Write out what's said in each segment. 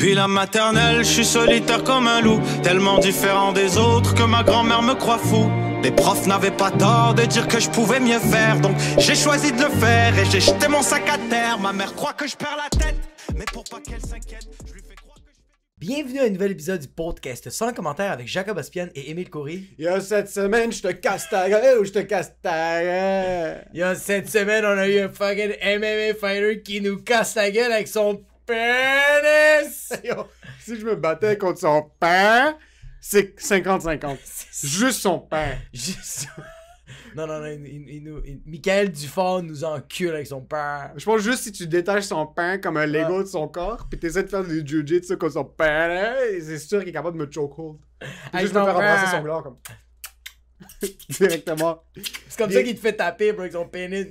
Depuis la maternelle, je suis solitaire comme un loup, tellement différent des autres que ma grand-mère me croit fou. Les profs n'avaient pas tort de dire que je pouvais mieux faire, donc j'ai choisi de le faire et j'ai jeté mon sac à terre. Ma mère croit que je perds la tête, mais pour pas qu'elle s'inquiète, je lui fais croire que je... Bienvenue à un nouvel épisode du podcast sans commentaire avec Jacob Aspian et Émile Coury. Il y cette semaine, je te gueule ou je te casse Il y a cette semaine, on a eu un fucking MMA fighter qui nous casse la gueule avec son si je me battais contre son pain, c'est 50-50. Juste son pain. Juste Non, non, non, il, Michael Dufort nous encule avec son père. Je pense juste si tu détaches son pain comme un Lego de son corps, puis t'essaies de faire du jiu-jitsu contre son pain, c'est sûr qu'il est capable de me chokehold. juste me faire embrasser son gloire comme. Directement. C'est comme ça qu'il te fait taper, bro, avec son pénis.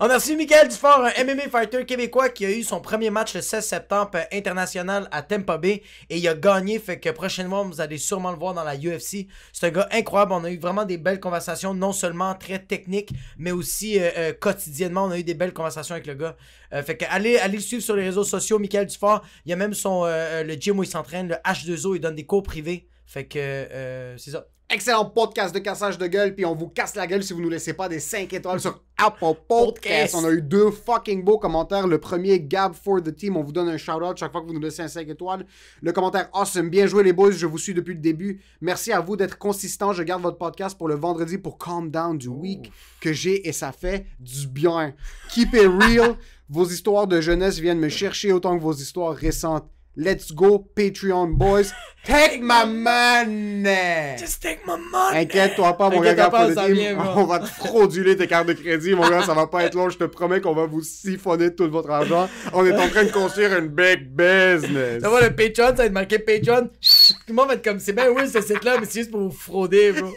On a reçu Michael Dufort, un MMA fighter québécois qui a eu son premier match le 16 septembre euh, international à Tampa Bay et il a gagné, fait que prochainement vous allez sûrement le voir dans la UFC. C'est un gars incroyable, on a eu vraiment des belles conversations, non seulement très techniques, mais aussi euh, euh, quotidiennement, on a eu des belles conversations avec le gars. fait que allez, le suivre sur les réseaux sociaux, Michael Dufort, il y a même son, le gym où il s'entraîne, le H2O, il donne des cours privés. Fait que euh, c'est ça. Excellent podcast de cassage de gueule, puis on vous casse la gueule si vous nous laissez pas des 5 étoiles sur Apple Podcast. On a eu deux fucking beaux commentaires. Le premier, Gab for the team, on vous donne un shout-out chaque fois que vous nous laissez un 5 étoiles. Le commentaire, awesome, bien joué les boys, je vous suis depuis le début. Merci à vous d'être consistant. Je garde votre podcast pour le vendredi pour Calm Down du week que j'ai et ça fait du bien. Keep it real. Vos histoires de jeunesse viennent me chercher autant que vos histoires récentes. Let's go, Patreon boys. Take my money! Just take my money! Inquiète-toi pas, mon gars, pas, on, on va te frauduler tes cartes de crédit, mon gars, ça va pas être long. Je te promets qu'on va vous siphonner tout votre argent. On est en train de construire une big business. Ça va, le Patreon, ça va être marqué Patreon. Tout le monde va être comme, c'est bien oui, ce site-là, mais c'est juste pour vous frauder, bro.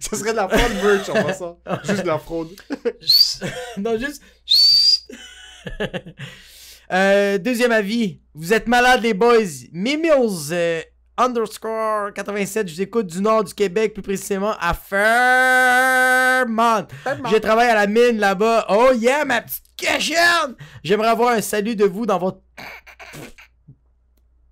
ça serait de la fraude merch, en ça, Juste de la fraude. non, juste... Euh, deuxième avis, vous êtes malade les boys. Mimils euh, underscore 87, je vous écoute du nord du Québec, plus précisément à Fairmont. J'ai Je travaille à la mine là-bas. Oh yeah, ma petite cachette! J'aimerais avoir un salut de vous dans votre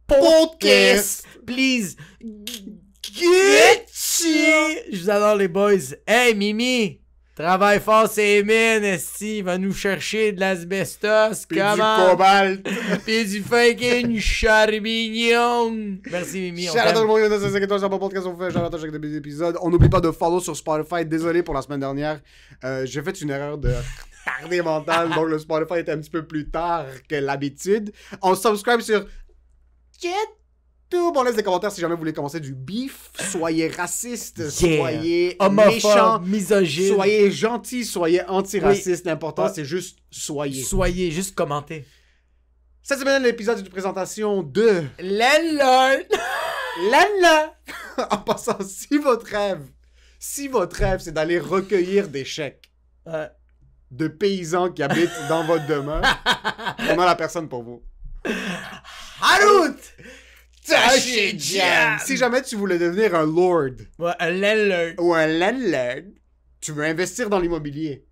podcast. Please. Gucci! Je vous adore les boys. Hey Mimi! Travail fort c'est mines, esti, il va nous chercher de l'asbestos, comment? du cobalt! Puis du fucking charbignon! Merci Mimi, on c'est podcast, on fait chaque épisode. On n'oublie pas de follow sur Spotify, désolé pour la semaine dernière, euh, j'ai fait une erreur de retardé mental, donc le Spotify est un petit peu plus tard que l'habitude. On subscribe sur... Bon, laissez laisse des commentaires si jamais vous voulez commencer du beef. Soyez raciste, soyez Homophobe, méchant, misogyne. Soyez gentil, soyez antiraciste. L'important, c'est juste soyez. Soyez, juste commentez. Cette semaine, l'épisode de présentation de... Lenlol! Lenlol! en passant, si votre rêve, si votre rêve, c'est d'aller recueillir des chèques de paysans qui habitent dans votre demeure, on a la personne pour vous. Harout! Taché ah, ah, Si jamais tu voulais devenir un lord. un landlord. Ou un landlord, tu veux investir dans l'immobilier.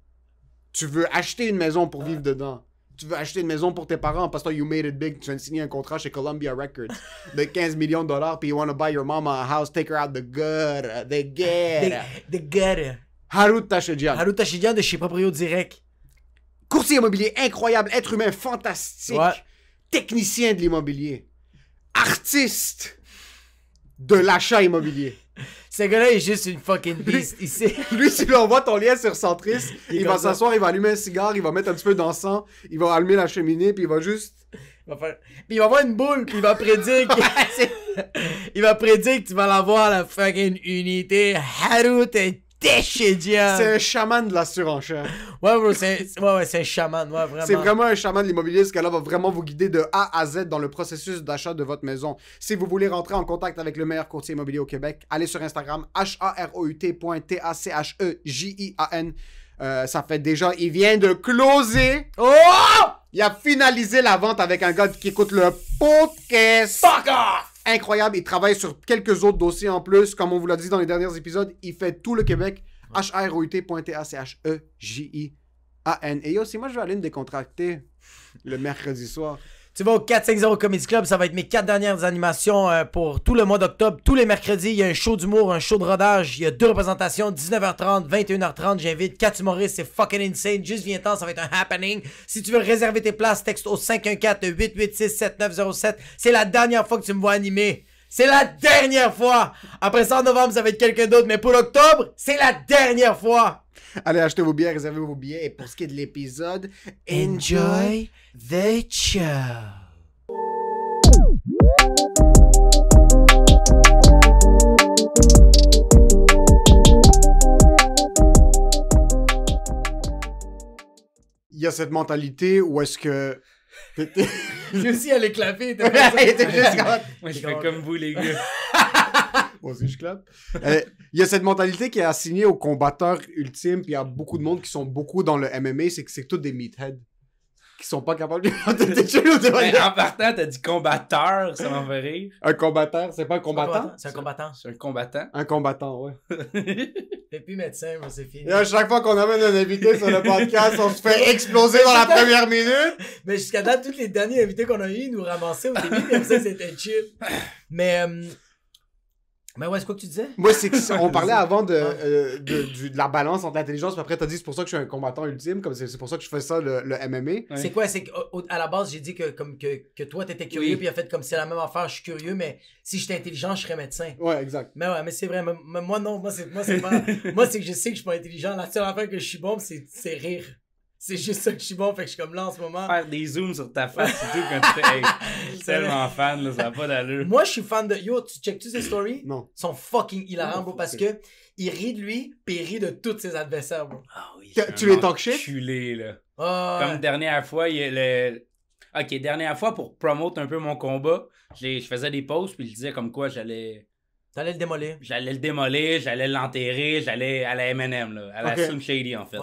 Tu veux acheter une maison pour vivre dedans. Tu veux acheter une maison pour tes parents parce que you made it big. Tu viens de signer un contrat chez Columbia Records de 15 millions de dollars. Puis you want to buy your mama a house, take her out the gutter. The gutter. The, the gutter. Harut de chez Proprio Direct. Courtier immobilier incroyable, être humain fantastique, technicien de l'immobilier artiste de l'achat immobilier. Ce gars-là est juste une fucking beast ici. Lui, si lui envoie ton lien sur Centris, il, va s'asseoir, il va allumer un cigare, il va mettre un petit peu d'encens, il va allumer la cheminée, puis il va juste. Il va Puis il va avoir une boule, puis il va prédire il va prédire que tu vas l'avoir la fucking unité Harut c'est un chaman de la surenchère. Ouais, c'est ouais, ouais, un chaman, ouais, vraiment. C'est vraiment un chaman de l'immobilier, Ce gars là, va vraiment vous guider de A à Z dans le processus d'achat de votre maison. Si vous voulez rentrer en contact avec le meilleur courtier immobilier au Québec, allez sur Instagram, h-a-r-o-u-t.t-a-c-h-e-j-i-a-n. Euh, ça fait déjà, il vient de closer. Oh! Il a finalisé la vente avec un gars qui écoute le podcast. Fuck off! incroyable. Il travaille sur quelques autres dossiers en plus. Comme on vous l'a dit dans les derniers épisodes, il fait tout le Québec. h r o u a c h e j i a n Et aussi, moi, je vais aller me décontracter le mercredi soir. Tu vas au 450 Comedy Club, ça va être mes quatre dernières animations euh, pour tout le mois d'octobre. Tous les mercredis, il y a un show d'humour, un show de rodage. Il y a deux représentations, 19h30, 21h30. J'invite 4 humoristes, c'est fucking insane. Juste viens temps, ça va être un happening. Si tu veux réserver tes places, texte au 514-886-7907. C'est la dernière fois que tu me vois animer. C'est la dernière fois. Après ça, en novembre, ça va être quelqu'un d'autre. Mais pour octobre, c'est la dernière fois. Allez acheter vos billets, réservez vos billets. Et pour ce qui est de l'épisode, enjoy the show. Il y a cette mentalité où est-ce que Lui aussi, elle est comme... Moi, je fais comme vous, les gars. Vas-y, je euh, Il y a cette mentalité qui est assignée aux combattants ultimes, puis il y a beaucoup de monde qui sont beaucoup dans le MMA, c'est que c'est tous des meatheads qui sont pas capables de détruire ou de ben, manière... En partant, t'as dit combattant, ça m'en fait rire. Un combattant, c'est pas un combattant? C'est un combattant. C'est un combattant. Un combattant, ouais. T'es plus médecin, moi, c'est fini. à chaque fois qu'on amène un invité sur le podcast, on se fait exploser dans la première minute. Mais jusqu'à là, tous les derniers invités qu'on a eus, nous ramassaient au début, comme ça, c'était chill. Mais... Euh, mais ouais, c'est quoi que tu disais? Moi, c'est qu'on parlait avant de, euh, de, la balance entre l'intelligence, puis après, t'as dit c'est pour ça que je suis un combattant ultime, comme c'est pour ça que je fais ça, le, le MMA. C'est quoi? C'est qu'à la base, j'ai dit que, comme, que, que toi, t'étais curieux, puis puis en fait, comme c'est la même affaire, je suis curieux, mais si j'étais intelligent, je serais médecin. Ouais, exact. Mais ouais, mais c'est vrai, moi, non, moi, c'est moi, c'est que je sais que je suis pas intelligent. La seule affaire que je suis bon, c'est rire c'est juste ça que je suis bon. Fait que je suis comme là en ce moment. Faire des zooms sur ta face et tout quand tu fais tellement fan, là, ça n'a pas d'allure. Moi, je suis fan de. Yo, tu check-tu ses stories? Non. Ils sont fucking hilarants, bro, parce que il rit de lui, puis il rit de tous ses adversaires, bro. Ah oui. tu les talk shit? Enculé, là. Ah, comme dernière fois, il y le. Ok, dernière fois, pour promouvoir un peu mon combat, je je faisais des posts puis je disais comme quoi j'allais j'allais le démolir. J'allais le démolir, j'allais l'enterrer, j'allais à la M&M, là, à la okay. Shady, en fait.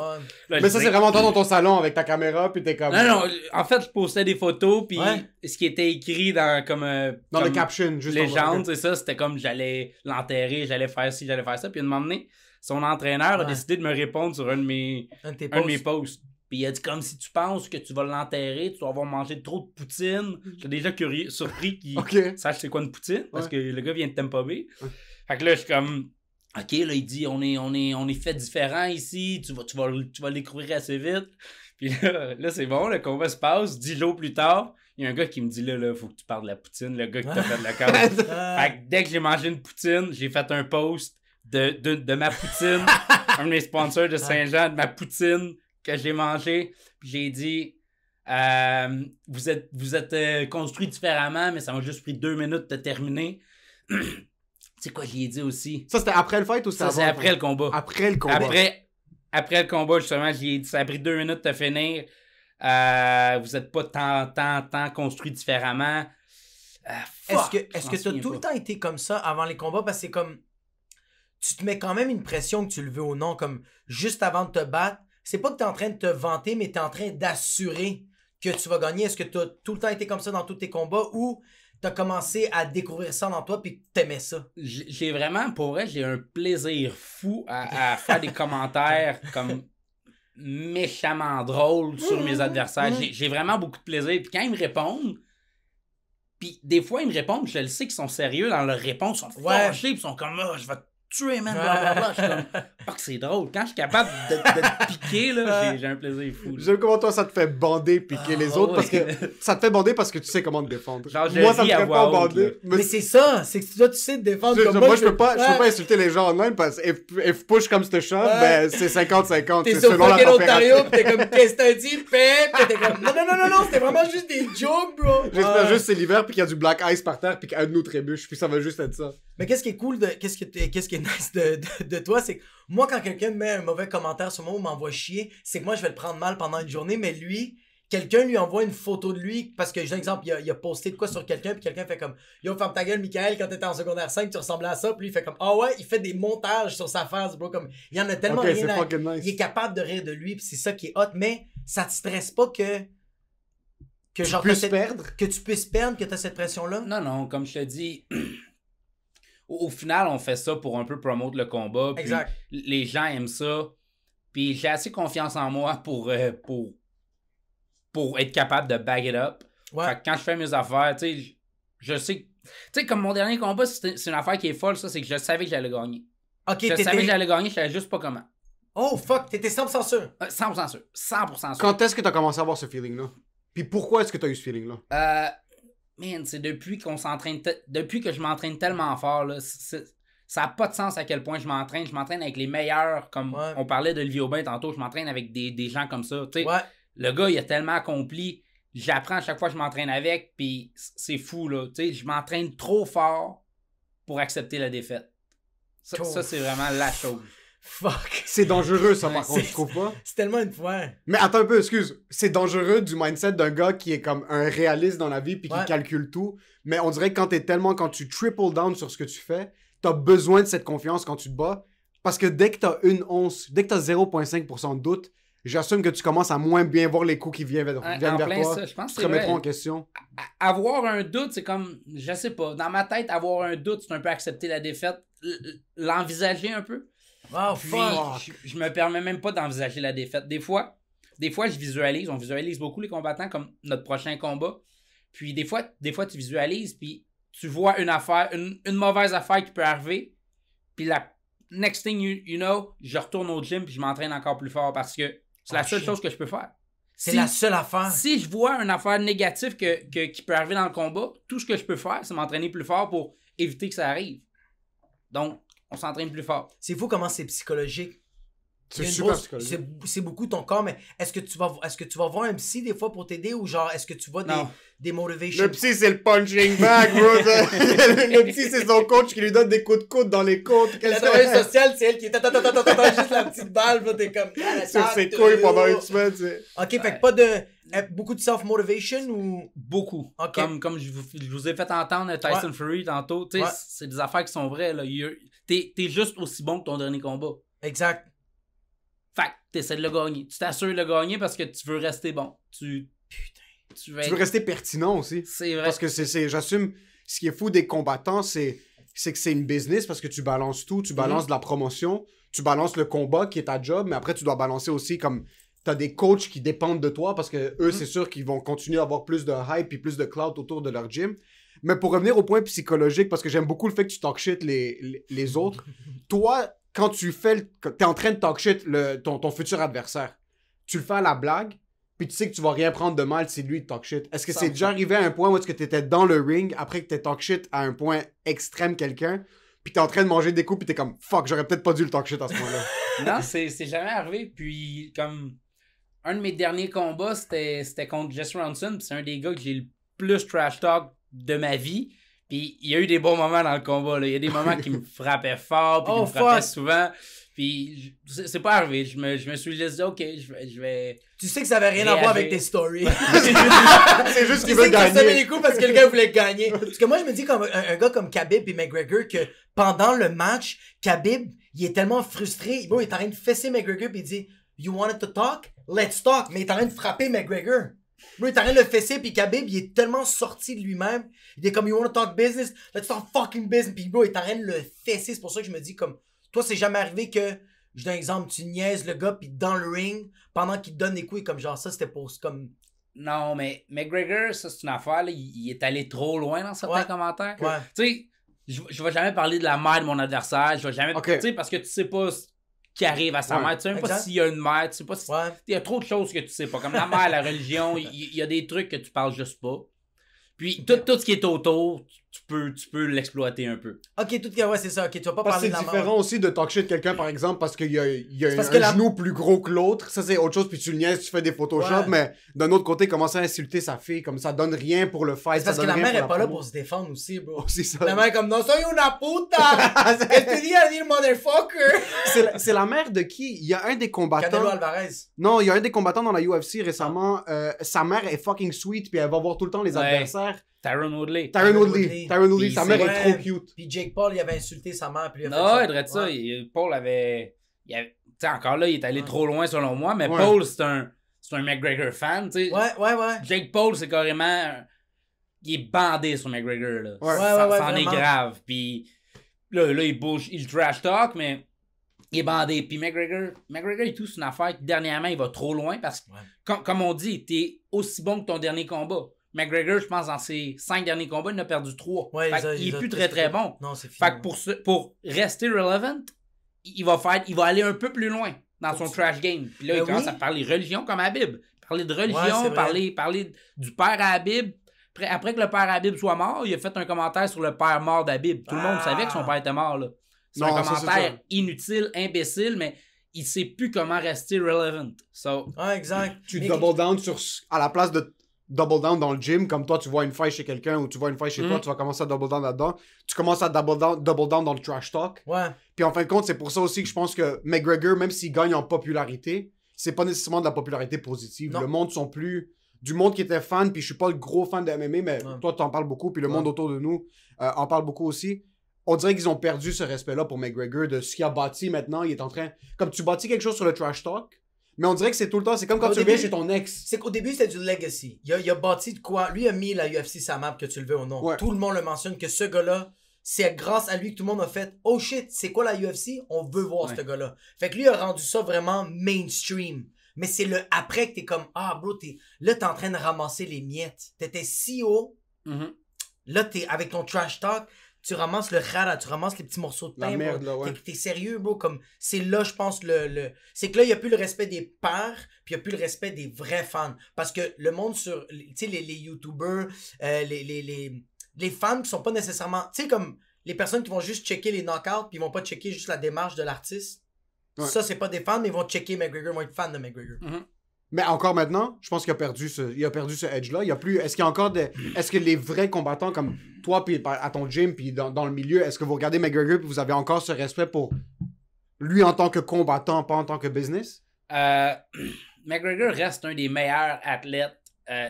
mais ça, c'est vraiment toi dans ton salon avec ta caméra, puis t'es comme... Non, non, en fait, je postais des photos, puis ce qui était écrit dans comme... Euh, dans le caption, juste Légende, c'est ça, c'était comme j'allais l'enterrer, j'allais faire ci, j'allais faire ça, puis à un moment donné, son entraîneur a décidé de me répondre sur un de mes, un de mes posts. Puis il a dit comme si tu penses que tu vas l'enterrer, tu vas avoir mangé trop de poutine. Mm. j'ai déjà curieux, surpris qu'il sache c'est quoi une poutine, parce que le gars vient de Tampa fait que là, je suis comme, OK, là, il dit, on est, on est, on est fait différent ici, tu vas, tu tu vas assez vite. Puis là, là c'est bon, le combat se passe, dix jours plus tard, il y a un gars qui me dit là, là, faut que tu parles de la poutine, le gars qui t'a fait de la carte. fait que dès que j'ai mangé une poutine, j'ai fait un post de, de ma poutine, un de mes sponsors de Saint-Jean, de ma poutine que j'ai mangé, puis j'ai dit euh, vous êtes, vous êtes euh, construit différemment, mais ça m'a juste pris deux minutes de terminer. c'est quoi, j'y ai dit aussi. Ça, c'était après le fight ou ça? Ça, c'est après le combat. Après le combat. Après, le combat, justement, j'ai dit ça a pris deux minutes de finir. Euh, vous n'êtes pas tant, tant, tant construit différemment. est-ce que est-ce tout le temps été comme ça avant les combats? Parce que c'est comme. Tu te mets quand même une pression que tu le veux ou non, comme juste avant de te battre c'est pas que tu es en train de te vanter, mais tu es en train d'assurer que tu vas gagner. Est-ce que tu tout le temps été comme ça dans tous tes combats ou tu as commencé à découvrir ça dans toi puis tu aimais ça? J'ai vraiment, pour vrai, j'ai un plaisir fou à, faire des commentaires comme méchamment drôles sur mes mmh, mmh, adversaires. Mmh. J'ai vraiment beaucoup de plaisir. Puis quand ils me répondent, puis des fois, ils me répondent, je le sais qu'ils sont sérieux dans leur réponse, ils sont ouais. ils sont comme, ah, je vais te tuer, man, blablabla. Je suis comme, c'est drôle. Quand je suis capable de, te piquer, là, j'ai, un plaisir fou. J'aime comment toi, ça te fait bander, piquer ah, les autres, parce que ça te fait bander parce que tu sais comment te défendre. moi, ça me fait pas bander. mais, c'est ça, c'est que toi, tu sais te défendre. Comme moi, moi, je, peux pas, je peux pas insulter les gens en même parce que if, push comme ce chat, ben, c'est 50-50. T'es sur selon la Ontario, t'es comme, qu'est-ce que t'as dit, pète, t'es comme, non, non, non, non, non, c'était vraiment juste des jokes, bro. J'espère juste que c'est l'hiver, puis qu'il y a du black ice par terre, puis qu'un de nous trébuche, puis ça va juste être ça. Mais qu'est-ce qui est cool, de, qu'est-ce, qui est, nice de, toi, c'est que moi, quand quelqu'un met un mauvais commentaire sur moi ou m'envoie chier, c'est que moi, je vais le prendre mal pendant une journée, mais lui, quelqu'un lui envoie une photo de lui parce que, j'ai un exemple, il a, a posté de quoi sur quelqu'un, puis quelqu'un fait comme Yo, ferme ta gueule, Michael, quand t'étais en secondaire 5, tu ressemblais à ça, puis lui, il fait comme Ah ouais, il fait des montages sur sa face, bro. Comme, il y en a tellement rien Il est capable de rire de lui, puis c'est ça qui est hot, mais ça te stresse pas que. Que, tu puisses perdre. que tu puisses perdre, que tu as cette pression-là? Non, non, comme je te dis, au, final, on fait ça pour un peu promouvoir le combat. Puis Les gens aiment ça. Puis j'ai assez confiance en moi pour, euh, pour, pour être capable de bag it up. quand je fais mes affaires, tu sais, je sais. Tu sais, comme mon dernier combat, c'est une affaire qui est folle, ça, c'est que je savais que j'allais gagner. Ok, je savais que j'allais gagner, je savais juste pas comment. Oh fuck, t'étais 100% sûr. 100% euh, sûr. 100% sûr. Quand est-ce que t'as commencé à avoir ce feeling-là? Puis pourquoi est-ce que t'as eu ce feeling-là? Euh man, c'est depuis qu'on s'entraîne, depuis que je m'entraîne tellement fort, ça n'a pas de sens à quel point je m'entraîne. Je m'entraîne avec les meilleurs, comme on parlait de Livio Bain tantôt, je m'entraîne avec des, gens comme ça. Le gars, il a tellement accompli. J'apprends à chaque fois que je m'entraîne avec, puis c'est fou, là. je m'entraîne trop fort pour accepter la défaite. ça c'est vraiment la chose. Fuck. C'est dangereux, ça, par contre, je trouve pas. C'est tellement une fois. Mais attends un peu, excuse. C'est dangereux du mindset d'un gars qui est comme un réaliste dans la vie puis qui calcule tout. Mais on dirait que quand t'es tellement, quand tu triple down sur ce que tu fais, t'as besoin de cette confiance quand tu te bats. Parce que dès que t'as une once, dès que t'as 0,5% de doute, j'assume que tu commences à moins bien voir les coups qui viennent, vers, en vers toi. Ça, je tu te remettras en question. avoir un doute, c'est comme, je sais pas, dans ma tête, avoir un doute, c'est un peu accepter la défaite, l'envisager un peu. Je, me permets même pas d'envisager la défaite. Des fois, des fois, je visualise. On visualise beaucoup les combattants comme notre prochain combat. Puis des fois, des fois tu visualises, puis tu vois une affaire, une, mauvaise affaire qui peut arriver. Puis la next thing you, know, je retourne au gym puis je m'entraîne encore plus fort parce que c'est la oh, seule chose que je peux faire. C'est la seule affaire. Si je vois une affaire négative qui peut arriver dans le combat, tout ce que je peux faire, c'est m'entraîner plus fort pour éviter que ça arrive. Donc, on s'entraîne plus fort. C'est fou comment c'est psychologique. C'est super grosse, psychologique. C'est beaucoup ton corps, mais est-ce que tu vas est-ce que tu vas voir un psy des fois pour t'aider ou genre est-ce que tu vas des, des motivations? Le psy c'est le punching bag, bro. le psy c'est son coach qui lui donne des coups de coude dans les côtes. La travailleuse sociale, c'est elle qui est juste la petite balle, bro, t'es comme C'est ah, cool, couilles pendant une semaine, tu OK, fait que pas de euh, beaucoup de self-motivation ou. Beaucoup. Comme, comme je, vous, ai fait entendre Tyson Fury tantôt, c'est des affaires qui sont vraies. Là. T'es es juste aussi bon que ton dernier combat. Exact. Fait tu t'essaies de le gagner. Tu t'assures de le gagner parce que tu veux rester bon. Tu. Tu veux, rester pertinent aussi. C'est vrai. Parce que c'est. J'assume. Ce qui est fou des combattants, c'est c'est que c'est une business parce que tu balances tout. Tu balances mhm. de la promotion, tu balances le combat qui est ta job, mais après, tu dois balancer aussi comme. T'as des coachs qui dépendent de toi parce que eux, mhm. c'est sûr qu'ils vont continuer à avoir plus de hype et plus de clout autour de leur gym. Mais pour revenir au point psychologique, parce que j'aime beaucoup le fait que tu talk shit les, autres, toi, quand tu fais, le, t'es en train de talk shit ton, ton futur adversaire, tu le fais à la blague, puis tu sais que tu vas rien prendre de mal si lui talk shit. Est-ce que c'est déjà arrivé à un point où est-ce que t'étais dans le ring après que t'es talk shit à un point extrême quelqu'un, puis t'es en train de manger des coups, puis t'es comme fuck, j'aurais peut-être pas dû le talk shit à ce moment-là. non, c'est, jamais arrivé, puis comme un de mes derniers combats, c'était, contre Jess Ronson, puis c'est un des gars que j'ai le plus trash talk de ma vie. Puis il y a eu des bons moments dans le combat. Il y a des moments qui me frappaient fort, puis oh, me frappaient souvent. Puis c'est pas arrivé. Je me, je me suis juste dit, OK, je vais, Tu sais que ça avait rien à voir avec tes stories. c'est juste qu'il veut gagner. Tu juste les coups parce que quelqu'un voulait gagner. Parce que moi, je me dis, comme un, gars comme Khabib et McGregor, que pendant le match, Khabib, il est tellement frustré. Bon, il est en train de fesser McGregor, puis il dit, You wanted to talk? Let's talk. Mais il est en train de frapper McGregor. Bro, il t'arrête le fessé, puis Khabib, il est tellement sorti de lui-même. Il est comme, you wanna talk business? Let's talk fucking business. Puis bro, il t'arrête le fessé, C'est pour ça que je me dis, comme, toi, c'est jamais arrivé que, je donne un exemple, tu niaises le gars, puis dans le ring, pendant qu'il te donne des coups, comme genre, ça, c'était pour, comme. Non, mais McGregor, ça, c'est une affaire, là, il, est allé trop loin dans certains commentaires. Ouais. Tu sais, je, je vais jamais parler de la mère de mon adversaire, je vais jamais. Tu sais, parce que tu sais pas qui arrive à sa mère. Tu sais même pas s'il y a une mère, tu sais pas si. Il y a trop de choses que tu sais pas. Comme la mère, la religion, il y, a des trucs que tu parles juste pas. Puis tout, tout ce qui est autour, tu peux, tu peux l'exploiter un peu. Ok, tout cas, ouais, c'est ça. Ok, tu vas pas parler de la C'est différent aussi de talk shit quelqu'un, par exemple, parce qu'il y a, y a un, genou plus gros que l'autre. Ça, c'est autre chose, puis tu le niaises, tu fais des Photoshop, mais d'un autre côté, commencer à insulter sa fille, comme ça donne rien pour le fight. Parce ça que la mère est pas là pour se défendre aussi, bro. C'est ça. La mère est comme, non, soy una puta! Elle te dit à dire motherfucker! c'est la, mère de qui? Il y a un des combattants. Canelo Alvarez. Non, il y a un des combattants dans la UFC récemment. Euh, sa mère est fucking sweet, puis elle va voir tout le temps les adversaires. Tyron Woodley. Tyron Woodley. Tyron Woodley, sa mère est trop cute. Puis Jake Paul, il avait insulté sa mère. Puis il non, il ça. Paul avait. Il encore là, il est allé trop loin selon moi, mais Paul, c'est un, c'est un McGregor fan. sais. Ouais, ouais, ouais. Jake Paul, c'est carrément. Il est bandé sur McGregor. Là. Ouais, ça, ouais, C'en est grave. Puis là, là, il bouge, il trash talk, mais il est bandé. Puis McGregor, McGregor il touche une affaire dernièrement, il va trop loin parce que, comme on dit, t'es aussi bon que ton dernier combat. McGregor, je pense, dans ses cinq derniers combats, il en a perdu trois. il n'est plus très très bon. Non, c'est pour, pour rester relevant, il va, faire, il va aller un peu plus loin dans son trash game. Puis là, il ben commence à parler religion comme Habib. Parler de religion, parler, parler du père à Habib. Après, après, que le père Habib soit mort, il a fait un commentaire sur le père mort d'Abib. Tout le monde ah. savait que son père était mort. là. C'est un commentaire inutile, imbécile, mais il sait plus comment rester relevant. So, ah, exact. Tu double down sur à la place de double down dans le gym, comme toi, tu vois une faille chez quelqu'un ou tu vois une faille chez toi, mm. tu vas commencer à double down là-dedans. Tu commences à double down, dans le trash talk. Ouais. Puis en fin de compte, c'est pour ça aussi que je pense que McGregor, même s'il gagne en popularité, c'est pas nécessairement de la popularité positive. Le monde sont plus. Du monde qui était fan, puis je suis pas le gros fan de MMA, mais toi, tu en parles beaucoup, puis le monde autour de nous euh, en parle beaucoup aussi. On dirait qu'ils ont perdu ce respect-là pour McGregor, de ce qu'il a bâti maintenant. Il est en train. Comme tu bâtis quelque chose sur le trash talk, mais on dirait que c'est tout le temps, c'est comme quand tu début, reviens chez ton ex. C'est qu'au début, c'était du legacy. Il a, bâti de quoi Lui a mis la UFC sa map, que tu le veux ou non. Tout le monde le mentionne que ce gars-là, c'est grâce à lui que tout le monde a fait Oh shit, c'est quoi la UFC On veut voir ce gars-là. Fait que lui a rendu ça vraiment mainstream. Mais c'est le après que t'es comme Ah, bro, là, t'es en train de ramasser les miettes. T'étais si e haut. Mm-hmm. Là, t'es avec ton trash talk tu ramasses le rara, tu ramasses les petits morceaux de pain. T'es, sérieux, bro. Comme c'est là, je pense, le, C'est que là, il n'y a plus le respect des pères, puis il n'y a plus le respect des vrais fans. Parce que le monde sur. Tu sais, les, les YouTubers, euh, les, les, les, les fans qui sont pas nécessairement. Tu sais, comme les personnes qui vont juste checker les knockouts, puis ils vont pas checker juste la démarche de l'artiste. Ça, c'est pas des fans, mais ils vont checker McGregor, ils vont être fans de McGregor. Mm-hmm. Mais encore maintenant, je pense qu'il a perdu ce, il a perdu ce edge-là. Il y a plus. Est-ce qu'il y a encore Est-ce que les vrais combattants comme toi puis à ton gym puis dans, le milieu, est-ce que vous regardez McGregor puis vous avez encore ce respect pour lui en tant que combattant, pas en tant que business? Euh, McGregor reste un des meilleurs athlètes euh,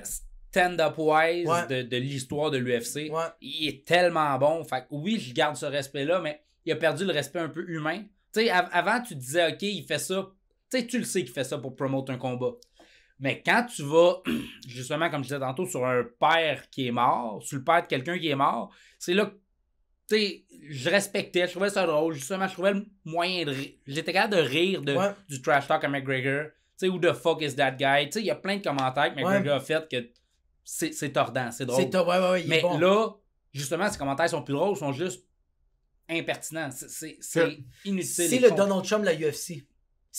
stand-up wise de, de l'histoire de l'UFC. Il est tellement bon. Fait oui, je garde ce respect-là, mais il a perdu le respect un peu humain. avant, tu disais, OK, il fait ça tu sais, tu le sais qu'il fait ça pour promouvoir un combat. Mais quand tu vas, justement, comme je disais tantôt, sur un père qui est mort, sur le père de quelqu'un qui est mort, c'est là que je respectais, je trouvais ça drôle. Justement, je trouvais le moyen de J'étais capable de rire de, du trash talk à McGregor. Tu sais, ou de fuck is that guy. Tu sais, il y a plein de commentaires que McGregor a fait que c'est tordant, c'est drôle. ouais, ouais, Mais là, justement, ces commentaires sont plus drôles, sont juste impertinents. C'est inutile. C'est le Donald Trump la UFC.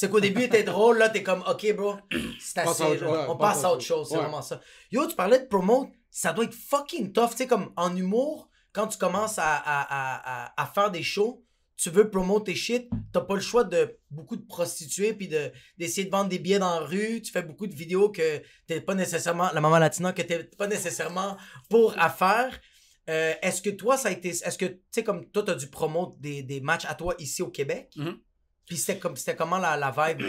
C'est qu'au début, était drôle, là, t'es comme, OK, bro, c'est assez, on passe à autre, chose, c'est vraiment ça. Yo, tu parlais de promote, ça doit être fucking tough, tu sais, comme en humour, quand tu commences à, faire des shows, tu veux promouvoir tes shit, t'as pas le choix de beaucoup de prostituer puis de d'essayer de vendre des billets dans la rue. Tu fais beaucoup de vidéos que t'es pas nécessairement la maman latina que t'es pas nécessairement pour à faire. Euh, est-ce que toi ça a été, est-ce que tu sais comme toi t'as dû promouvoir des, matchs à toi ici au Québec? Mm-hmm. Puis c'était comme, comment la, la vibe?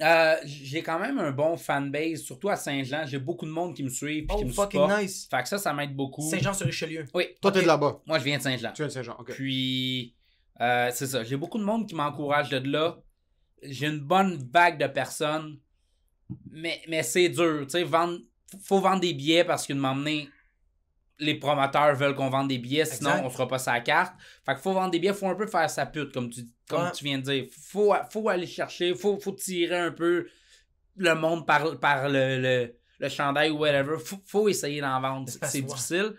Euh, j'ai quand même un bon fanbase, surtout à Saint-Jean. J'ai beaucoup de monde qui me suit Oh, qui me fucking nice. Fait que ça, ça m'aide beaucoup. Saint-Jean-sur-Richelieu. Oui. Toi, t'es de là-bas. Moi, je viens de Saint-Jean. Tu viens de Saint-Jean, ok. Puis, euh, c'est ça. J'ai beaucoup de monde qui m'encourage de là. J'ai une bonne vague de personnes. Mais, mais c'est dur. Tu sais, vendre. Faut vendre des billets parce de m'emmener les promoteurs veulent qu'on vende des billets, sinon on on fera pas sa carte. Fait qu'il faut vendre des billets, faut un peu faire sa pute, comme tu, comme tu viens de dire. Faut, faut aller chercher, faut, faut tirer un peu le monde par, le, le, chandail ou whatever. Faut, faut essayer d'en vendre, c'est difficile.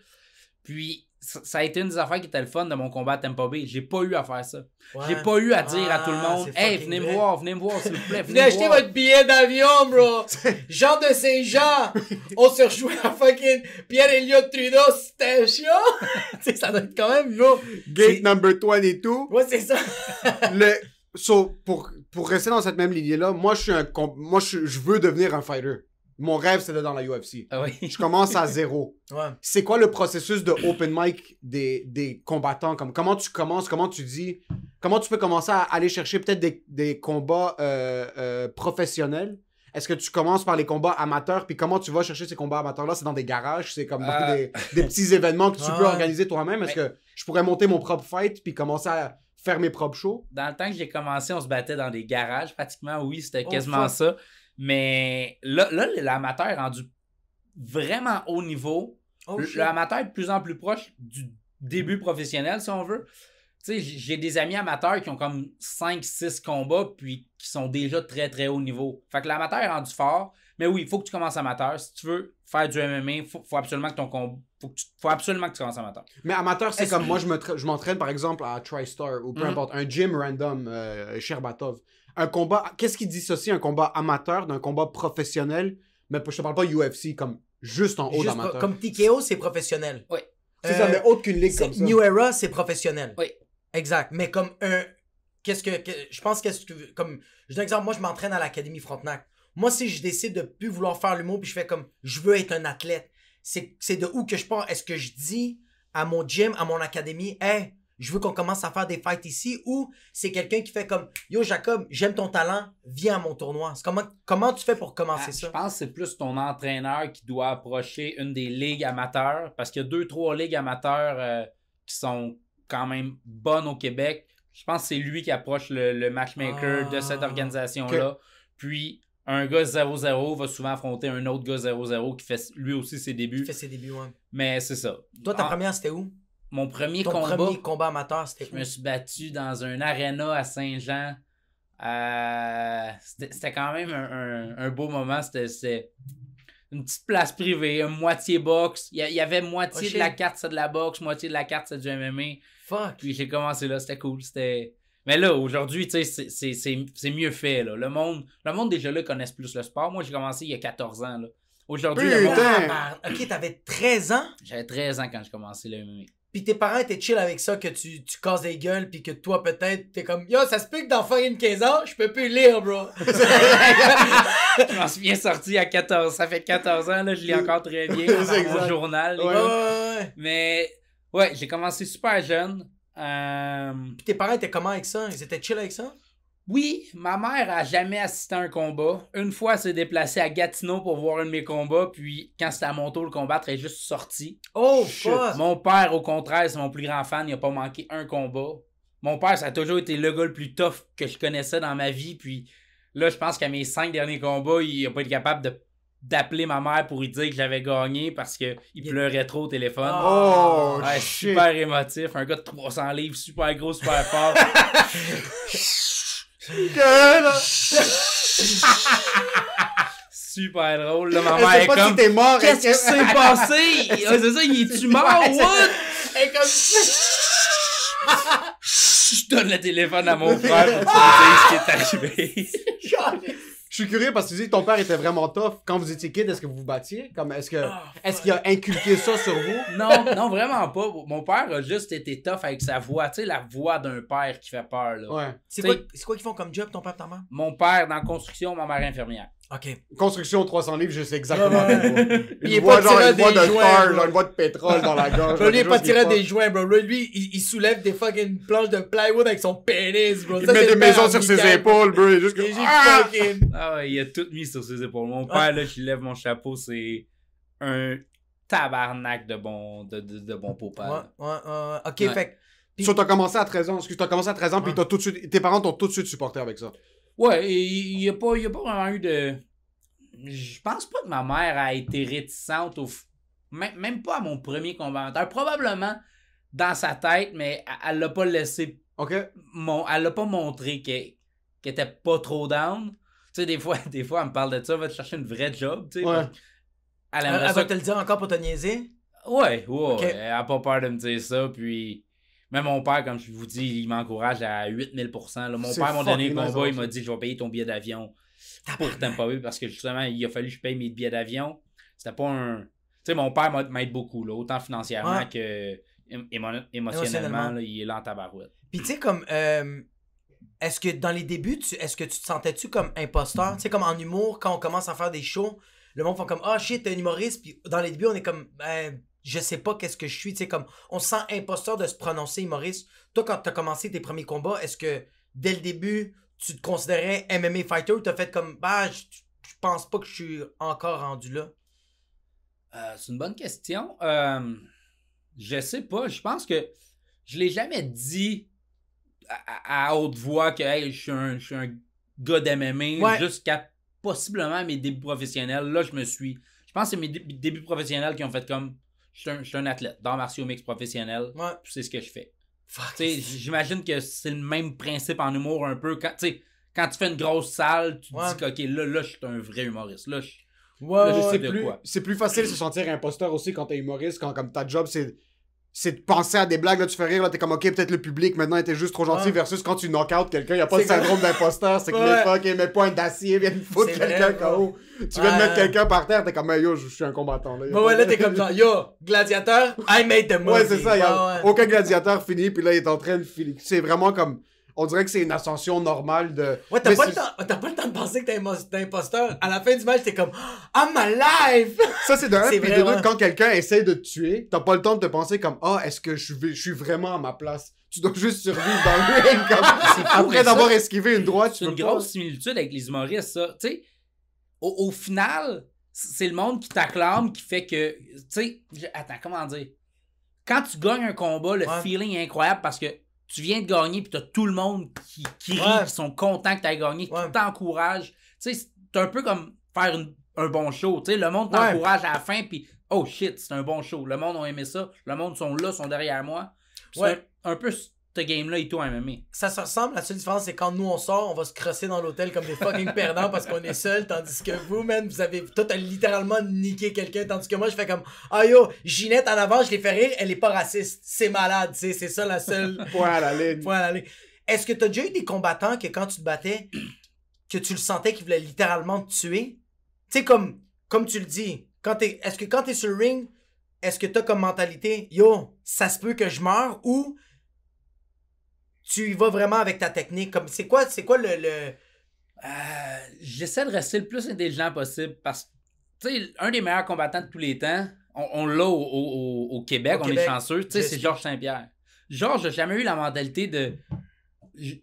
Puis ça a été une des affaires qui était le fun de mon combat à Tempo B. J'ai pas eu à faire ça. J'ai pas eu à dire à ah, tout le monde Hey, venez me voir, venez me voir, s'il vous plaît. venez acheter votre billet d'avion, bro. Jean de Saint-Jean. On se rejoue à fucking Pierre Elliott Trudeau Station. ça doit être quand même, bro. Gate number et tout. Ouais, c'est ça. le. pour, pour rester dans cette même lignée-là, moi, je veux devenir un fighter. Mon rêve, c'est d'être dans la UFC. Ah je commence à zéro. C'est quoi le processus de open mic des, combattants? Comme, comment tu commences? Comment tu dis? Comment tu peux commencer à aller chercher peut-être des, combats euh, euh, professionnels? Est-ce que tu commences par les combats amateurs? Puis comment tu vas chercher ces combats amateurs-là? C'est dans des garages? C'est comme ah. des, petits événements que tu peux organiser toi-même? Est-ce que je pourrais monter mon propre fight puis commencer à faire mes propres shows? Dans le temps que j'ai commencé, on se battait dans des garages pratiquement. Oui, c'était oh, quasiment ça. Mais là, l'amateur est rendu vraiment haut niveau. Oh, l'amateur est de plus en plus proche du début professionnel, si on veut. Tu sais, j'ai des amis amateurs qui ont comme 5-6 combats, puis qui sont déjà très, très haut niveau. Fait que l'amateur est rendu fort. Mais oui, il faut que tu commences amateur. Si tu veux faire du MMA, il faut, absolument que ton tu, absolument que tu commences amateur. Mais amateur, c'est comme moi, je m'entraîne, par exemple, à TriStar ou peu mm-hmm. importe, un gym random, euh, Sherbatov un combat. Qu'est-ce qui dissocie un combat amateur d'un combat professionnel Mais je te parle pas UFC comme juste en haut d'amateur. Comme TKO, c'est professionnel. Oui. C'est ça, euh, mais autre ligue comme ça. New Era, c'est professionnel. Oui. Exact. Mais comme un. Qu'est-ce que, Je pense qu'est-ce que. Comme. Je donne un exemple. Moi, je m'entraîne à l'Académie Frontenac. Moi, si je décide de plus vouloir faire l'humour, puis je fais comme. Je veux être un athlète. C'est de où que je pars. Est-ce que je dis à mon gym, à mon académie, hey, je veux qu'on commence à faire des fights ici ou c'est quelqu'un qui fait comme Yo Jacob, j'aime ton talent, viens à mon tournoi. Comment, comment tu fais pour commencer ah, ça? Je pense que c'est plus ton entraîneur qui doit approcher une des ligues amateurs parce qu'il y a deux, trois ligues amateurs euh, qui sont quand même bonnes au Québec. Je pense que c'est lui qui approche le, matchmaker de cette ah, organisation-là. Puis un gars 0-0 va souvent affronter un autre gars 0-0 qui fait lui aussi ses débuts. Qui fait ses débuts, ouais. Mais c'est ça. Toi, ta première, c'était où? mon premier combat. amateur, c'était Je me suis battu dans un aréna à Saint-Jean. Euh, c'était quand même un, beau moment. C'était une petite place privée, une moitié boxe. Il y, avait moitié oh, de la carte, c'est de la boxe, moitié de la carte, c'est du MMA. Puis j'ai commencé là, c'était cool. c'était... Mais là, aujourd'hui, tu sais, c'est mieux fait. Le, monde, le monde, déjà là, connaissent plus le sport. Moi, j'ai commencé il y a 14 ans. Aujourd'hui, le monde... Ah, ok, t'avais 13 ans? J'avais 13 ans quand j'ai commencé le MMA puis tes parents étaient chill avec ça, que tu, casses des gueules, puis que toi, peut-être, t'es comme, yo, ça se peut que dans une 15 ans, je peux plus lire, bro. je m'en suis bien sorti à 14, ça fait 14 ans, là, je lis encore très bien dans journal. Mais, ouais, j'ai commencé super jeune. Euh... Puis tes parents étaient comment avec ça? Ils étaient chill avec ça? Oui, ma mère a jamais assisté à un combat. Une fois, elle s'est déplacée à Gatineau pour voir un de mes combats, puis quand c'était à mon tour de combattre, elle est juste sortie. Oh, Chut. Mon père, au contraire, c'est mon plus grand fan, il a pas manqué un combat. Mon père, ça a toujours été le gars le plus tough que je connaissais dans ma vie, puis là, je pense qu'à mes cinq derniers combats, il a pas été capable de d'appeler ma mère pour lui dire que j'avais gagné parce qu'il il... pleurait trop au téléphone. Ah. Oh, Super émotif, un gars de 300 livres, super gros, super fort. Super drôle, La maman mère est comme... mort, Qu'est-ce qui s'est passé? c'est ça, il est-tu mort, what? Elle comme... Je donne le téléphone à mon frère pour te me ce qui est arrivé. suis curieux parce que tu dis ton père était vraiment tough. Quand vous étiez kid, est-ce que vous vous battiez? Comme, est-ce que, ah, est-ce qu'il a inculqué ça sur vous? Non, non, vraiment pas. Mon père a juste été tough avec sa voix. Tu sais, la voix d'un père qui fait peur, là. C'est quoi, qu'ils font comme job, ton père ta mère? Mon père dans la construction, ma mère infirmière. OK. Construction 300 livres, je sais exactement. il est pas genre une voix de fer, genre une voix de pétrole dans la gorge. il est pas tiré des joints, bro. Lui, il, soulève des fucking planches de plywood avec son pénis, bro. Il met des maisons sur ses épaules, bro. Il juste ah! ah! ouais, il a tout mis sur ses épaules. Mon père, ah. là, je lève mon chapeau, c'est un tabarnak de bon, de, de, bon Ouais, ouais, OK, fait... Pis... t'as commencé à 13 ans. Excuse, t'as commencé à 13 ans, puis tout de suite... Tes parents t'ont tout de suite supporté avec ça. Ouais, il n'y a, pas, a pas vraiment eu de. Je pense pas que ma mère a été réticente au. Même pas à mon premier conventeur. Probablement dans sa tête, mais elle l'a pas laissé. OK. Mon... Elle l'a pas montré qu'elle était pas trop down. Tu sais, des fois, des fois, elle me parle de ça, va te chercher une vraie job. Tu sais, Elle, elle, va te le dire encore pour te niaiser? Ouais, ouais. Elle a pas peur de me dire ça. Puis même mon père, comme je vous dis, il m'encourage à 8000 Mon père m'a donné le combat, il m'a dit Je vais payer ton billet d'avion pour pas, Bay parce que justement, il a fallu que je paye mes billets d'avion. C'était pas un. Tu sais, mon père m'aide beaucoup, autant financièrement que émotionnellement. il est lent en tabarouette. Puis tu sais, comme. Euh, est-ce que dans les débuts, est-ce que tu te sentais-tu comme imposteur? Tu sais, comme en humour, quand on commence à faire des shows, le monde font comme Ah oh, shit, t'es un humoriste. Puis dans les débuts, on est comme ben, je sais pas qu'est-ce que je suis. Tu comme, on sent imposteur de se prononcer, Maurice. Toi, quand tu as commencé tes premiers combats, est-ce que dès le début, tu te considérais MMA fighter ou t'as fait comme, bah, je, pense pas que je suis encore rendu là? Euh, c'est une bonne question. Euh, je sais pas. Je pense que je l'ai jamais dit à, haute voix que je, suis un, un gars d'MMA jusqu'à possiblement mes débuts professionnels. Là, je me suis. Je pense que c'est mes débuts professionnels qui ont fait comme je suis un, athlète, dans martiaux mix professionnel, ouais. c'est ce que je fais. J'imagine que c'est le même principe en humour un peu. Quand, quand tu fais une grosse salle, tu te dis que là, là je suis un vrai humoriste. Là, je, je sais plus, quoi. C'est plus facile de se sentir imposteur aussi quand t'es humoriste, quand comme ta job, c'est c'est de penser à des blagues, là, tu fais rire, là, t'es comme, ok, peut-être le public maintenant était juste trop gentil, versus quand tu knock out quelqu'un, y a pas de syndrome d'imposteur, c'est que ouais. fuck mets mes points d'acier viennent foutre quelqu'un Tu viens de mettre quelqu'un par terre, t'es comme, yo, je suis un combattant, là. Ouais, ouais, là, t'es comme yo, gladiateur, I made the movie. Ouais, c'est ça, y aucun gladiateur fini, puis là, il est en train de finir. C'est vraiment comme, on dirait que c'est une ascension normale de. Ouais, t'as pas, le temps, pas le temps de penser que t'es un imposteur. À la fin du match, t'es comme ah, I'm alive! Ça, c'est de un. quand quelqu'un essaie de te tuer, t'as pas le temps de te penser comme Ah, est-ce que je, suis vraiment à ma place? Tu dois juste survivre dans le ring. Après d'avoir esquivé une droite, tu une peux C'est une grosse similitude avec les humoristes, ça. Tu sais, au, final, c'est le monde qui t'acclame qui fait que. Tu sais, attends, comment dire? Quand tu gagnes un combat, le feeling est incroyable parce que tu viens de gagner, puis t'as tout le monde qui, qui rit, qui sont contents que as gagné, qui t'encouragent. Tu sais, c'est un peu comme faire un bon show. Tu sais, le monde t'encourage à la fin, puis oh shit, c'est un bon show. Le monde a aimé ça. Le monde sont là, sont derrière moi. C'est un peu ce game-là et tout MMA. Ça se ressemble, la seule différence, c'est quand nous on sort, on va se crosser dans l'hôtel comme des fucking perdants parce qu'on est seul, tandis que vous, man, vous avez. Toi, t'as littéralement niqué quelqu'un, tandis que moi, je fais comme. Ah yo, Ginette en avant, je l'ai fait rire, elle est pas raciste. C'est malade, c'est ça la seule. Point à la ligne. Point à la Est-ce que tu as déjà eu des combattants que quand tu te battais, que tu le sentais qu'ils voulaient littéralement te tuer? Tu sais, comme, comme tu le dis, est-ce que quand t'es sur ring, est-ce que t'as comme mentalité, yo, ça se peut que je meure ou tu y vas vraiment avec ta technique. Comme c'est quoi, c'est quoi le. Euh, j'essaie de rester le plus intelligent possible parce que tu un des meilleurs combattants de tous les temps, on, l'a au, Québec, on est chanceux, tu sais, c'est Georges Saint-Pierre. Georges n'a jamais eu la mentalité de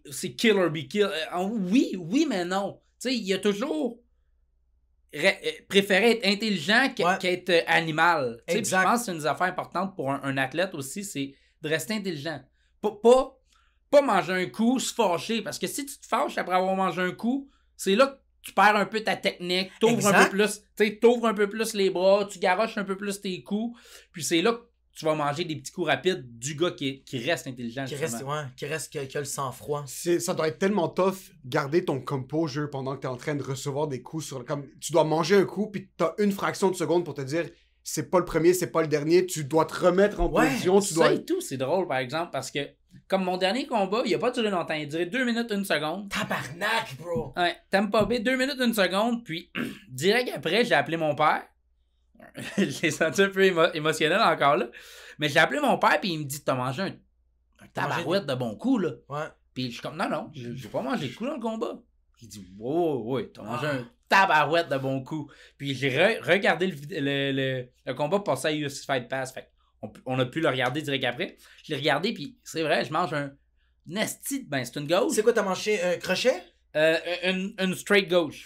c'est kill or be kill. Euh, oui, oui, mais non. Tu sais, il a toujours euh, préféré être intelligent qu'être animal. Je pense c'est une affaire importante pour un, athlète aussi, c'est de rester intelligent. pas pas manger un coup, se fâcher. Parce que si tu te fâches après avoir mangé un coup, c'est là que tu perds un peu ta technique, t'ouvres un peu plus, un peu plus les bras, tu garoches un peu plus tes coups, puis c'est là que tu vas manger des petits coups rapides du gars qui, reste intelligent. Qui reste, ouais, qui reste, qui, a le sang-froid. Ça doit être tellement tough garder ton composure pendant que tu es en train de recevoir des coups sur le. Comme, tu dois manger un coup, puis tu as une fraction de seconde pour te dire c'est pas le premier, c'est pas le dernier, tu dois te remettre en position, tu dois... et tout, c'est drôle par exemple parce que comme mon dernier combat, il a pas duré longtemps, il durait 2 minutes 1 seconde. Tabarnak, bro. Ouais, pas bien 2 minutes 1 seconde, puis direct après, j'ai appelé mon père. je l'ai senti un peu émotionnel encore là, mais j'ai appelé mon père puis il me dit "T'as mangé un, tabarouette de bon coup là." Ouais. Puis je suis comme "Non non, je j'ai pas mangé de coup dans le combat." Il dit "Ouais ouais ouais, t'as mangé ah. un tabarouette de bon coup. Puis j'ai regardé le, le, le, combat passer à UFC Fight Pass. Fait on, a pu le regarder direct après. Je l'ai regardé, puis c'est vrai, je mange un nasty. Ben, c'est une gauche. C'est quoi, t'as mangé un crochet euh, une, straight gauche.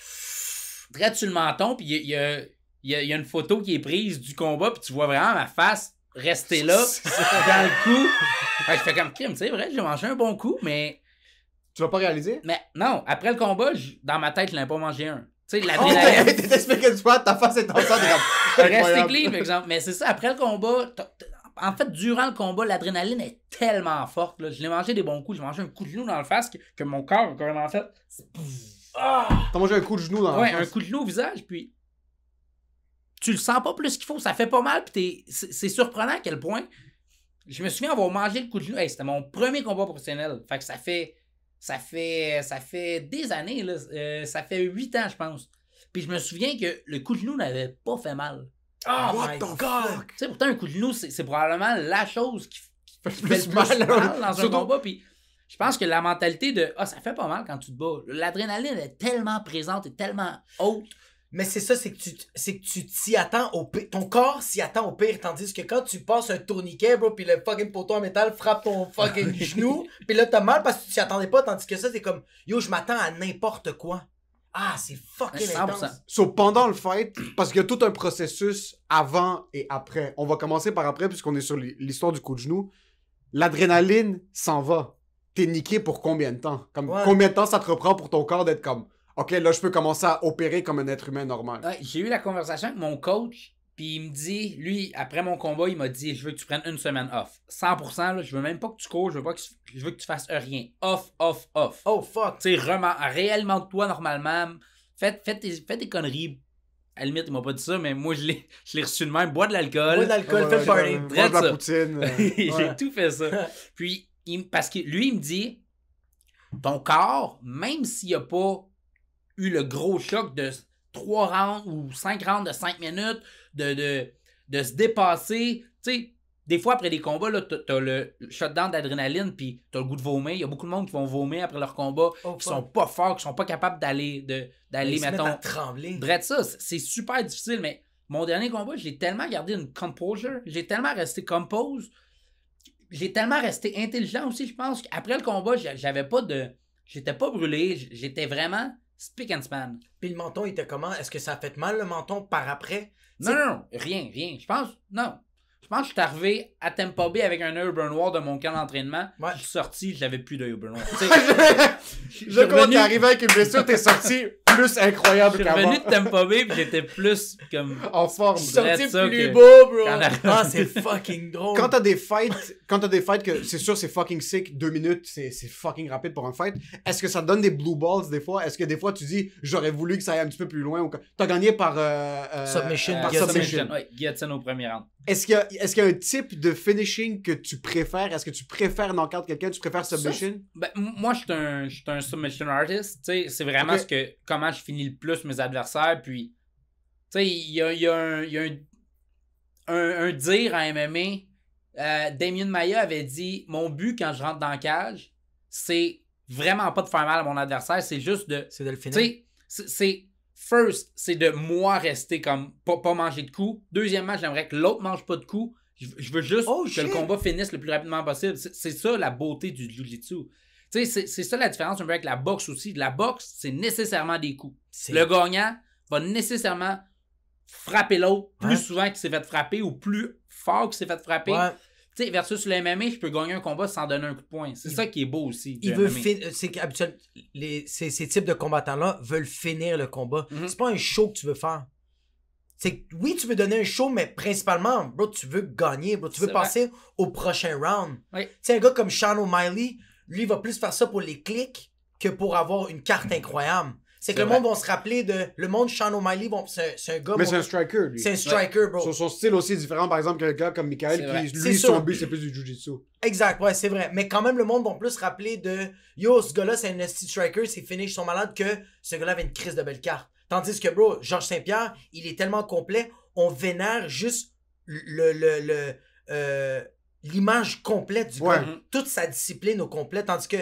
Très sur le menton, puis il y, a, une photo qui est prise du combat, puis tu vois vraiment ma face rester là, dans le coup. je fais comme crime, c'est vrai, j'ai mangé un bon coup, mais. Tu vas pas réaliser? Mais non, après le combat, dans ma tête, je n'ai pas mangé un. Tu sais, ah, l'adrénaline. Tu expliqué une ta face est en sang, Restez clean, exemple. Mais c'est ça, après le combat, en fait, durant le combat, l'adrénaline est tellement forte. Là. Je l'ai mangé des bons coups. J'ai ah! mangé un coup de genou dans le face que, mon corps a carrément fait. T'as mangé un coup de genou dans face? Ouais, un coup de genou au visage, puis. Tu le sens pas plus qu'il faut. Ça fait pas mal, puis c'est surprenant à quel point. Je me souviens va manger le coup de genou. Hey, c'était mon premier combat professionnel. Fait que ça fait ça fait, ça fait des années, euh, ça fait huit ans, je pense. Puis je me souviens que le coup de genou n'avait pas fait mal. Oh, What my Tu sais, pourtant, un coup de genou, c'est probablement la chose qui, fait, le plus mal, hein. dans un combat. Puis je pense que la mentalité de Ah, ça fait pas mal quand tu te bats. L'adrénaline est tellement présente et tellement haute mais c'est ça, c'est que tu que tu t'y attends au pire. Ton corps s'y attend au pire, tandis que quand tu passes un tourniquet, bro, puis le fucking poteau en métal frappe ton fucking genou, puis là, t'as mal parce que tu t'y attendais pas, tandis que ça, c'est comme, yo, je m'attends à n'importe quoi. Ah, c'est fucking intense. So, pendant le fight, parce qu'il y a tout un processus avant et après. On va commencer par après, puisqu'on est sur l'histoire du coup de genou. L'adrénaline s'en va. T'es niqué pour combien de temps? Comme, Combien de temps ça te reprend pour ton corps d'être comme OK, là, je peux commencer à opérer comme un être humain normal. j'ai eu la conversation avec mon coach, puis il me dit, lui, après mon combat, il m'a dit Je veux que tu prennes une semaine off. 100%, là, je veux même pas que tu cours, je veux, pas que, tu, je veux que tu fasses rien. Off, off, off. Oh fuck. Tu sais, réellement toi normalement. fais fais tes, des conneries à limite, il m'a pas dit ça, mais moi, je l'ai, je reçu de même. Bois de l'alcool. Bois de l'alcool, fais party. Bois de la poutine. Euh, j'ai tout fait ça. Puis, parce que lui, il me dit, ton corps, même s'il n'y a pas eu le gros choc de trois rounds ou 5 rounds de 5 minutes, de, de, se dépasser. Tu sais, des fois, après les combats, tu as le shutdown d'adrénaline, puis tu as le goût de vomir. Il y a beaucoup de monde qui vont vomir après leur combat, oh, qui sont pas forts, qui sont pas capables d'aller, d'aller mettons. trembler. Bref, ça, c'est super difficile, mais mon dernier combat, j'ai tellement gardé une composure, j'ai tellement resté compose, j'ai tellement resté intelligent aussi, je pense qu'après le combat, j'avais pas de. J'étais pas brûlé, j'étais vraiment Speak and span. Puis le menton était comment Est-ce que ça a fait mal le menton par après Non, non, rien, rien. Je pense, non. Je pense que je suis arrivé à Tempo B avec un Urban Noir de mon camp d'entraînement. Je suis sorti, j'avais plus de Noir. je, je, je, arrivé avec une blessure, t'es sorti plus incroyable qu'avant. Je suis revenu de Tampa Bay j'étais plus comme. En forme. sorti plus beau, bro. Ah, c'est fucking drôle. Quand t'as des fights, quand t'as des fights que c'est sûr c'est fucking sick, deux minutes, c'est fucking rapide pour un fight. Est-ce que ça donne des blue balls des fois Est-ce que des fois tu dis j'aurais voulu que ça aille un petit peu plus loin ou T'as gagné par. Euh, euh, submission. Par submission. submission. Ouais, au premier round. Est-ce qu'il y, a un type de finishing que tu préfères? Est-ce que tu préfères de quelqu'un? Tu préfères submission? Ben, moi, je suis un, submission artist. C'est vraiment ce que, comment je finis le plus mes adversaires. Puis, tu sais, il y a, un, y a un, un, dire à MMA. Euh, Damien Maya avait dit Mon but quand je rentre dans la cage, c'est vraiment pas de faire mal à mon adversaire, c'est juste de. C'est de le finir. C'est First, c'est de moi rester comme pas, manger de coups. Deuxièmement, j'aimerais que l'autre mange pas de coups. Je, veux juste oh, que le combat finisse le plus rapidement possible. C'est ça la beauté du Jiu-Jitsu. C'est ça la différence un peu avec la boxe aussi. La boxe, c'est nécessairement des coups. Le gagnant va nécessairement frapper l'autre plus souvent qu'il s'est fait frapper ou plus fort qu'il s'est fait frapper sais, versus le MMA, je peux gagner un combat sans donner un coup de poing. C'est ça qui est beau aussi. Il veut c'est qu'habituellement, ces, types de combattants-là veulent finir le combat. Mm-hmm. C'est pas un show que tu veux faire. C'est oui, tu veux donner un show, mais principalement, bro, tu veux gagner, bro. Tu veux passer au prochain round. c'est Tu sais, un gars comme Sean O'Malley, lui, il va plus faire ça pour les clics que pour avoir une carte mm-hmm. incroyable. C'est que le monde va se rappeler de. Le monde, Sean O'Malley, c'est, un gars. Mais c'est un striker, lui. C'est un striker, bro. Son, son, style aussi est différent, par exemple, qu'un gars comme Michael, qui, lui, son but, c'est plus du jiu-jitsu. Exact, ouais, c'est vrai. Mais quand même, le monde va plus se rappeler de Yo, ce gars-là, c'est un striker, c'est Ils sont malades, que ce gars-là avait une crise de belle carte. Tandis que, bro, Georges Saint-Pierre, il est tellement complet, on vénère juste le. le, le euh, l'image complète du gars. Toute sa discipline au complet. Tandis que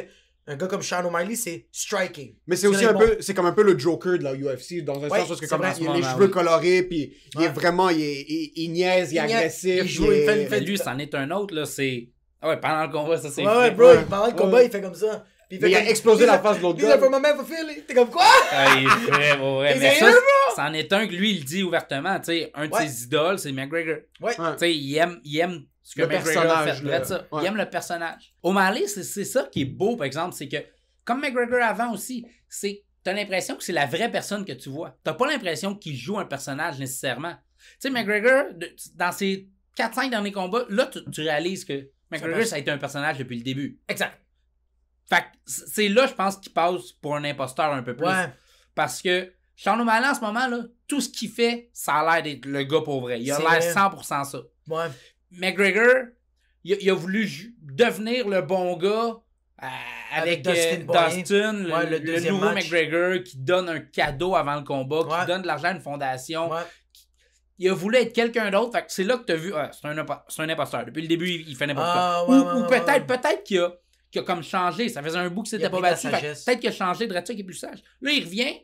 un gars comme Sean O'Malley, c'est striking. Mais c'est aussi un peu, c'est comme un peu le Joker de la UFC, dans un sens parce que comme il a les cheveux colorés, puis il est vraiment, il, est, il, niaise, il, est agressif. Il joue, il fait, fait, lui, c'en est un autre, là, c'est. Ah ouais, pendant le combat, ça c'est. Ouais, ouais, bro, pendant le combat, il fait comme ça. Puis il, fait, exploser a explosé la face de l'autre gars. Il a ma il T'es comme quoi? Ah, il est vrai, Mais ça, c'en est un que lui, il dit ouvertement. Tu sais, un de ses idoles, c'est McGregor. Ouais. Tu sais, il aime que le personnage, Il aime le personnage. O'Malley, c'est ça qui est beau, par exemple, c'est que, comme McGregor avant aussi, c'est t'as l'impression que c'est la vraie personne que tu vois. T'as pas l'impression qu'il joue un personnage nécessairement. Tu sais, McGregor, dans ses 4-5 derniers combats, là, tu, réalises que McGregor, ça a été un personnage depuis le début. Exact. Fait c'est là, je pense, qu'il passe pour un imposteur un peu plus. Parce que Charles O'Malley, en ce moment, là, tout ce qu'il fait, ça a l'air d'être le gars pour vrai. Il a l'air 100% ça. Ouais. McGregor, il, a voulu devenir le bon gars euh, avec, Dustin, euh, le, nouveau McGregor qui donne un cadeau avant le combat, qui donne de l'argent à une fondation. Il a voulu être quelqu'un d'autre. c'est là que tu as vu, ah, c'est un, imposteur. Depuis le début, il, fait n'importe quoi. Ah, ou, peut-être, peut-être qu'il a, a, comme changé. Ça faisait un bout que c'était pas battu. Peut-être qu'il a changé de radical, qui est plus sage. Là, il revient.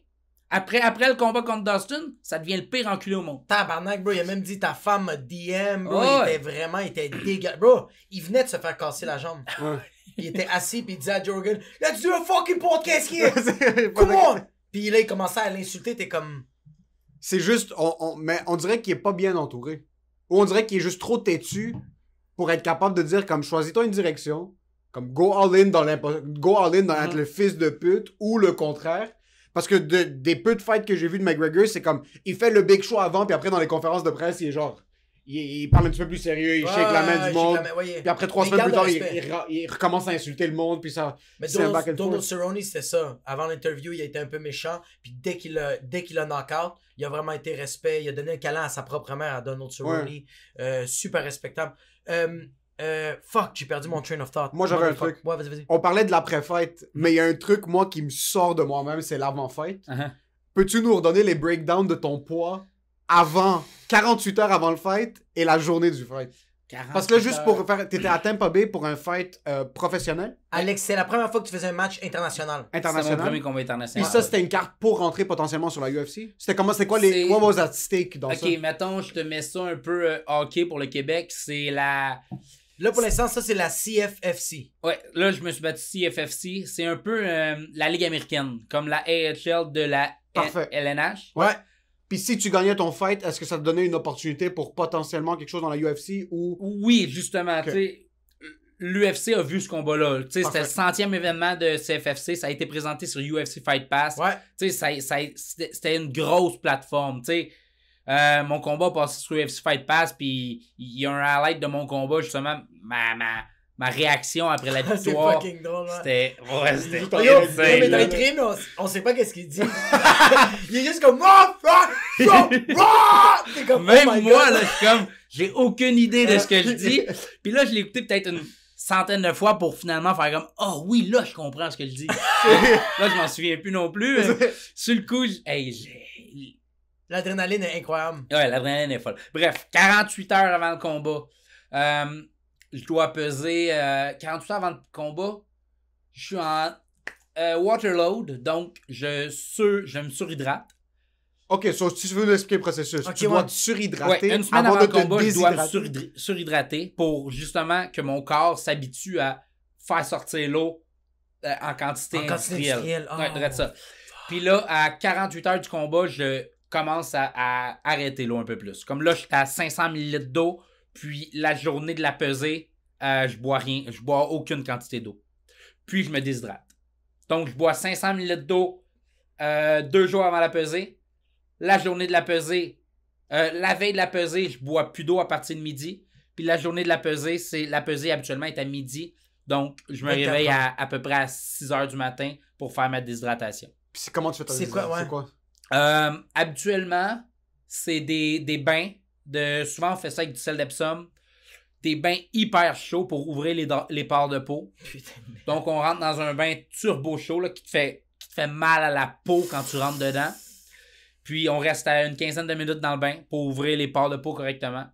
Après, après le combat contre Dustin, ça devient le pire enculé au monde. Tabarnak, bro, il a même dit ta femme DM, bro. il était vraiment, il était dégueulasse. Bro, il venait de se faire casser la jambe. Ouais. Il était assis, puis il disait à Jorgen, let's do a fucking podcast here! Come on! Puis là, il commençait à l'insulter, t'es comme. C'est juste, on, mais on dirait qu'il est pas bien entouré. Ou on dirait qu'il est juste trop têtu pour être capable de dire, comme, choisis-toi une direction, comme, go all in dans, go all in dans mm-hmm. être le fils de pute, ou le contraire parce que des peu de fights que j'ai vu de McGregor, c'est comme, il fait le big show avant, puis après, dans les conférences de presse, il est genre, il, parle un petit peu plus sérieux, il shake la main du monde. puis après, trois semaines plus tard, il, recommence à insulter le monde, puis ça. Mais Donald Cerrone, c'était ça. Avant l'interview, il a été un peu méchant, puis dès qu'il a, dès qu'il a knock-out, il a vraiment été respect, il a donné un câlin à sa propre mère, à Donald Cerrone. Euh, super respectable. Euh, euh, fuck, j'ai perdu mon train of thought. Moi, j'avais un truc. Ouais, vas-y, vas-y. On parlait de l'après-fête, mais il y a un truc, moi, qui me sort de moi-même, c'est l'avant-fête. Uh-huh. Peux-tu nous redonner les breakdowns de ton poids avant, 48 heures avant le fight et la journée du fight? Parce que là, juste pour faire. T'étais à Tampa Bay pour un fight euh, professionnel. Alex, c'est la première fois que tu faisais un match international. International. mon premier combat international. Et ça, c'était une carte pour rentrer potentiellement sur la UFC. C'était comment C'est quoi les. What was dans ça Ok, mettons, je te mets ça un peu euh, hockey pour le Québec. C'est la. Là, pour l'instant, ça, c'est la CFFC. Ouais, là, je me suis battu CFFC. C'est un peu euh, la Ligue américaine, comme la AHL de la LNH. Ouais. Puis si tu gagnais ton fight, est-ce que ça te donnait une opportunité pour potentiellement quelque chose dans la UFC ou. Oui, justement. L'UFC a vu ce combat-là. C'était le centième événement de CFFC. Ça a été présenté sur UFC Fight Pass. Ouais. C'était une grosse plateforme. sais euh, mon combat a passé sur UFC Fight Pass, puis il y a un highlight de mon combat, justement, ma, ma, ma réaction après la victoire. c'était fucking drôle, C'était. Ouais, c'était. mais dans les on, sait pas qu'est-ce qu'il dit. il est juste comme. Oh, comme oh Même moi, là, comme. J'ai aucune idée de ce que je dis. Puis là, je l'ai écouté peut-être une centaine de fois pour finalement faire comme ah oh, oui là je comprends ce que je dis là je m'en souviens plus non plus sur le coup hey, j'ai L'adrénaline est incroyable. Ouais, l'adrénaline est folle. Bref, 48 heures avant le combat. Euh, je dois peser 48 euh, heures avant le combat. Je suis en euh, waterload, donc je, sur, je me surhydrate. Ok, si tu veux nous expliquer le processus, tu dois te surhydrater. une semaine avant, le combat, je dois me surhydrater pour justement que mon corps s'habitue à faire sortir l'eau euh, en quantité en industrielle. Quantité industrielle. Oh. Ouais, ça. Puis là, à 48 heures du combat, je commence à, arrêter l'eau un peu plus. Comme là, je suis à 500 ml d'eau, puis la journée de la pesée, euh, je bois rien, je bois aucune quantité d'eau. Puis je me déshydrate. Donc, je bois 500 ml d'eau euh, deux jours avant la pesée. La journée de la pesée, euh, la veille de la pesée, je bois plus d'eau à partir de midi. Puis la journée de la pesée, c'est la pesée habituellement est à midi. Donc, je me réveille à, peu près à 6 h du matin pour faire ma déshydratation. Puis c'est comment tu fais ta déshydratation? C'est quoi, euh, habituellement, c'est des, bains. De, souvent, on fait ça avec du sel d'Epsom. Des bains hyper chauds pour ouvrir les, les pores de peau. Donc, on rentre dans un bain turbo chaud qui, te fait, fait mal à la peau quand tu rentres dedans. Puis, on reste à une quinzaine de minutes dans le bain pour ouvrir les pores de peau correctement.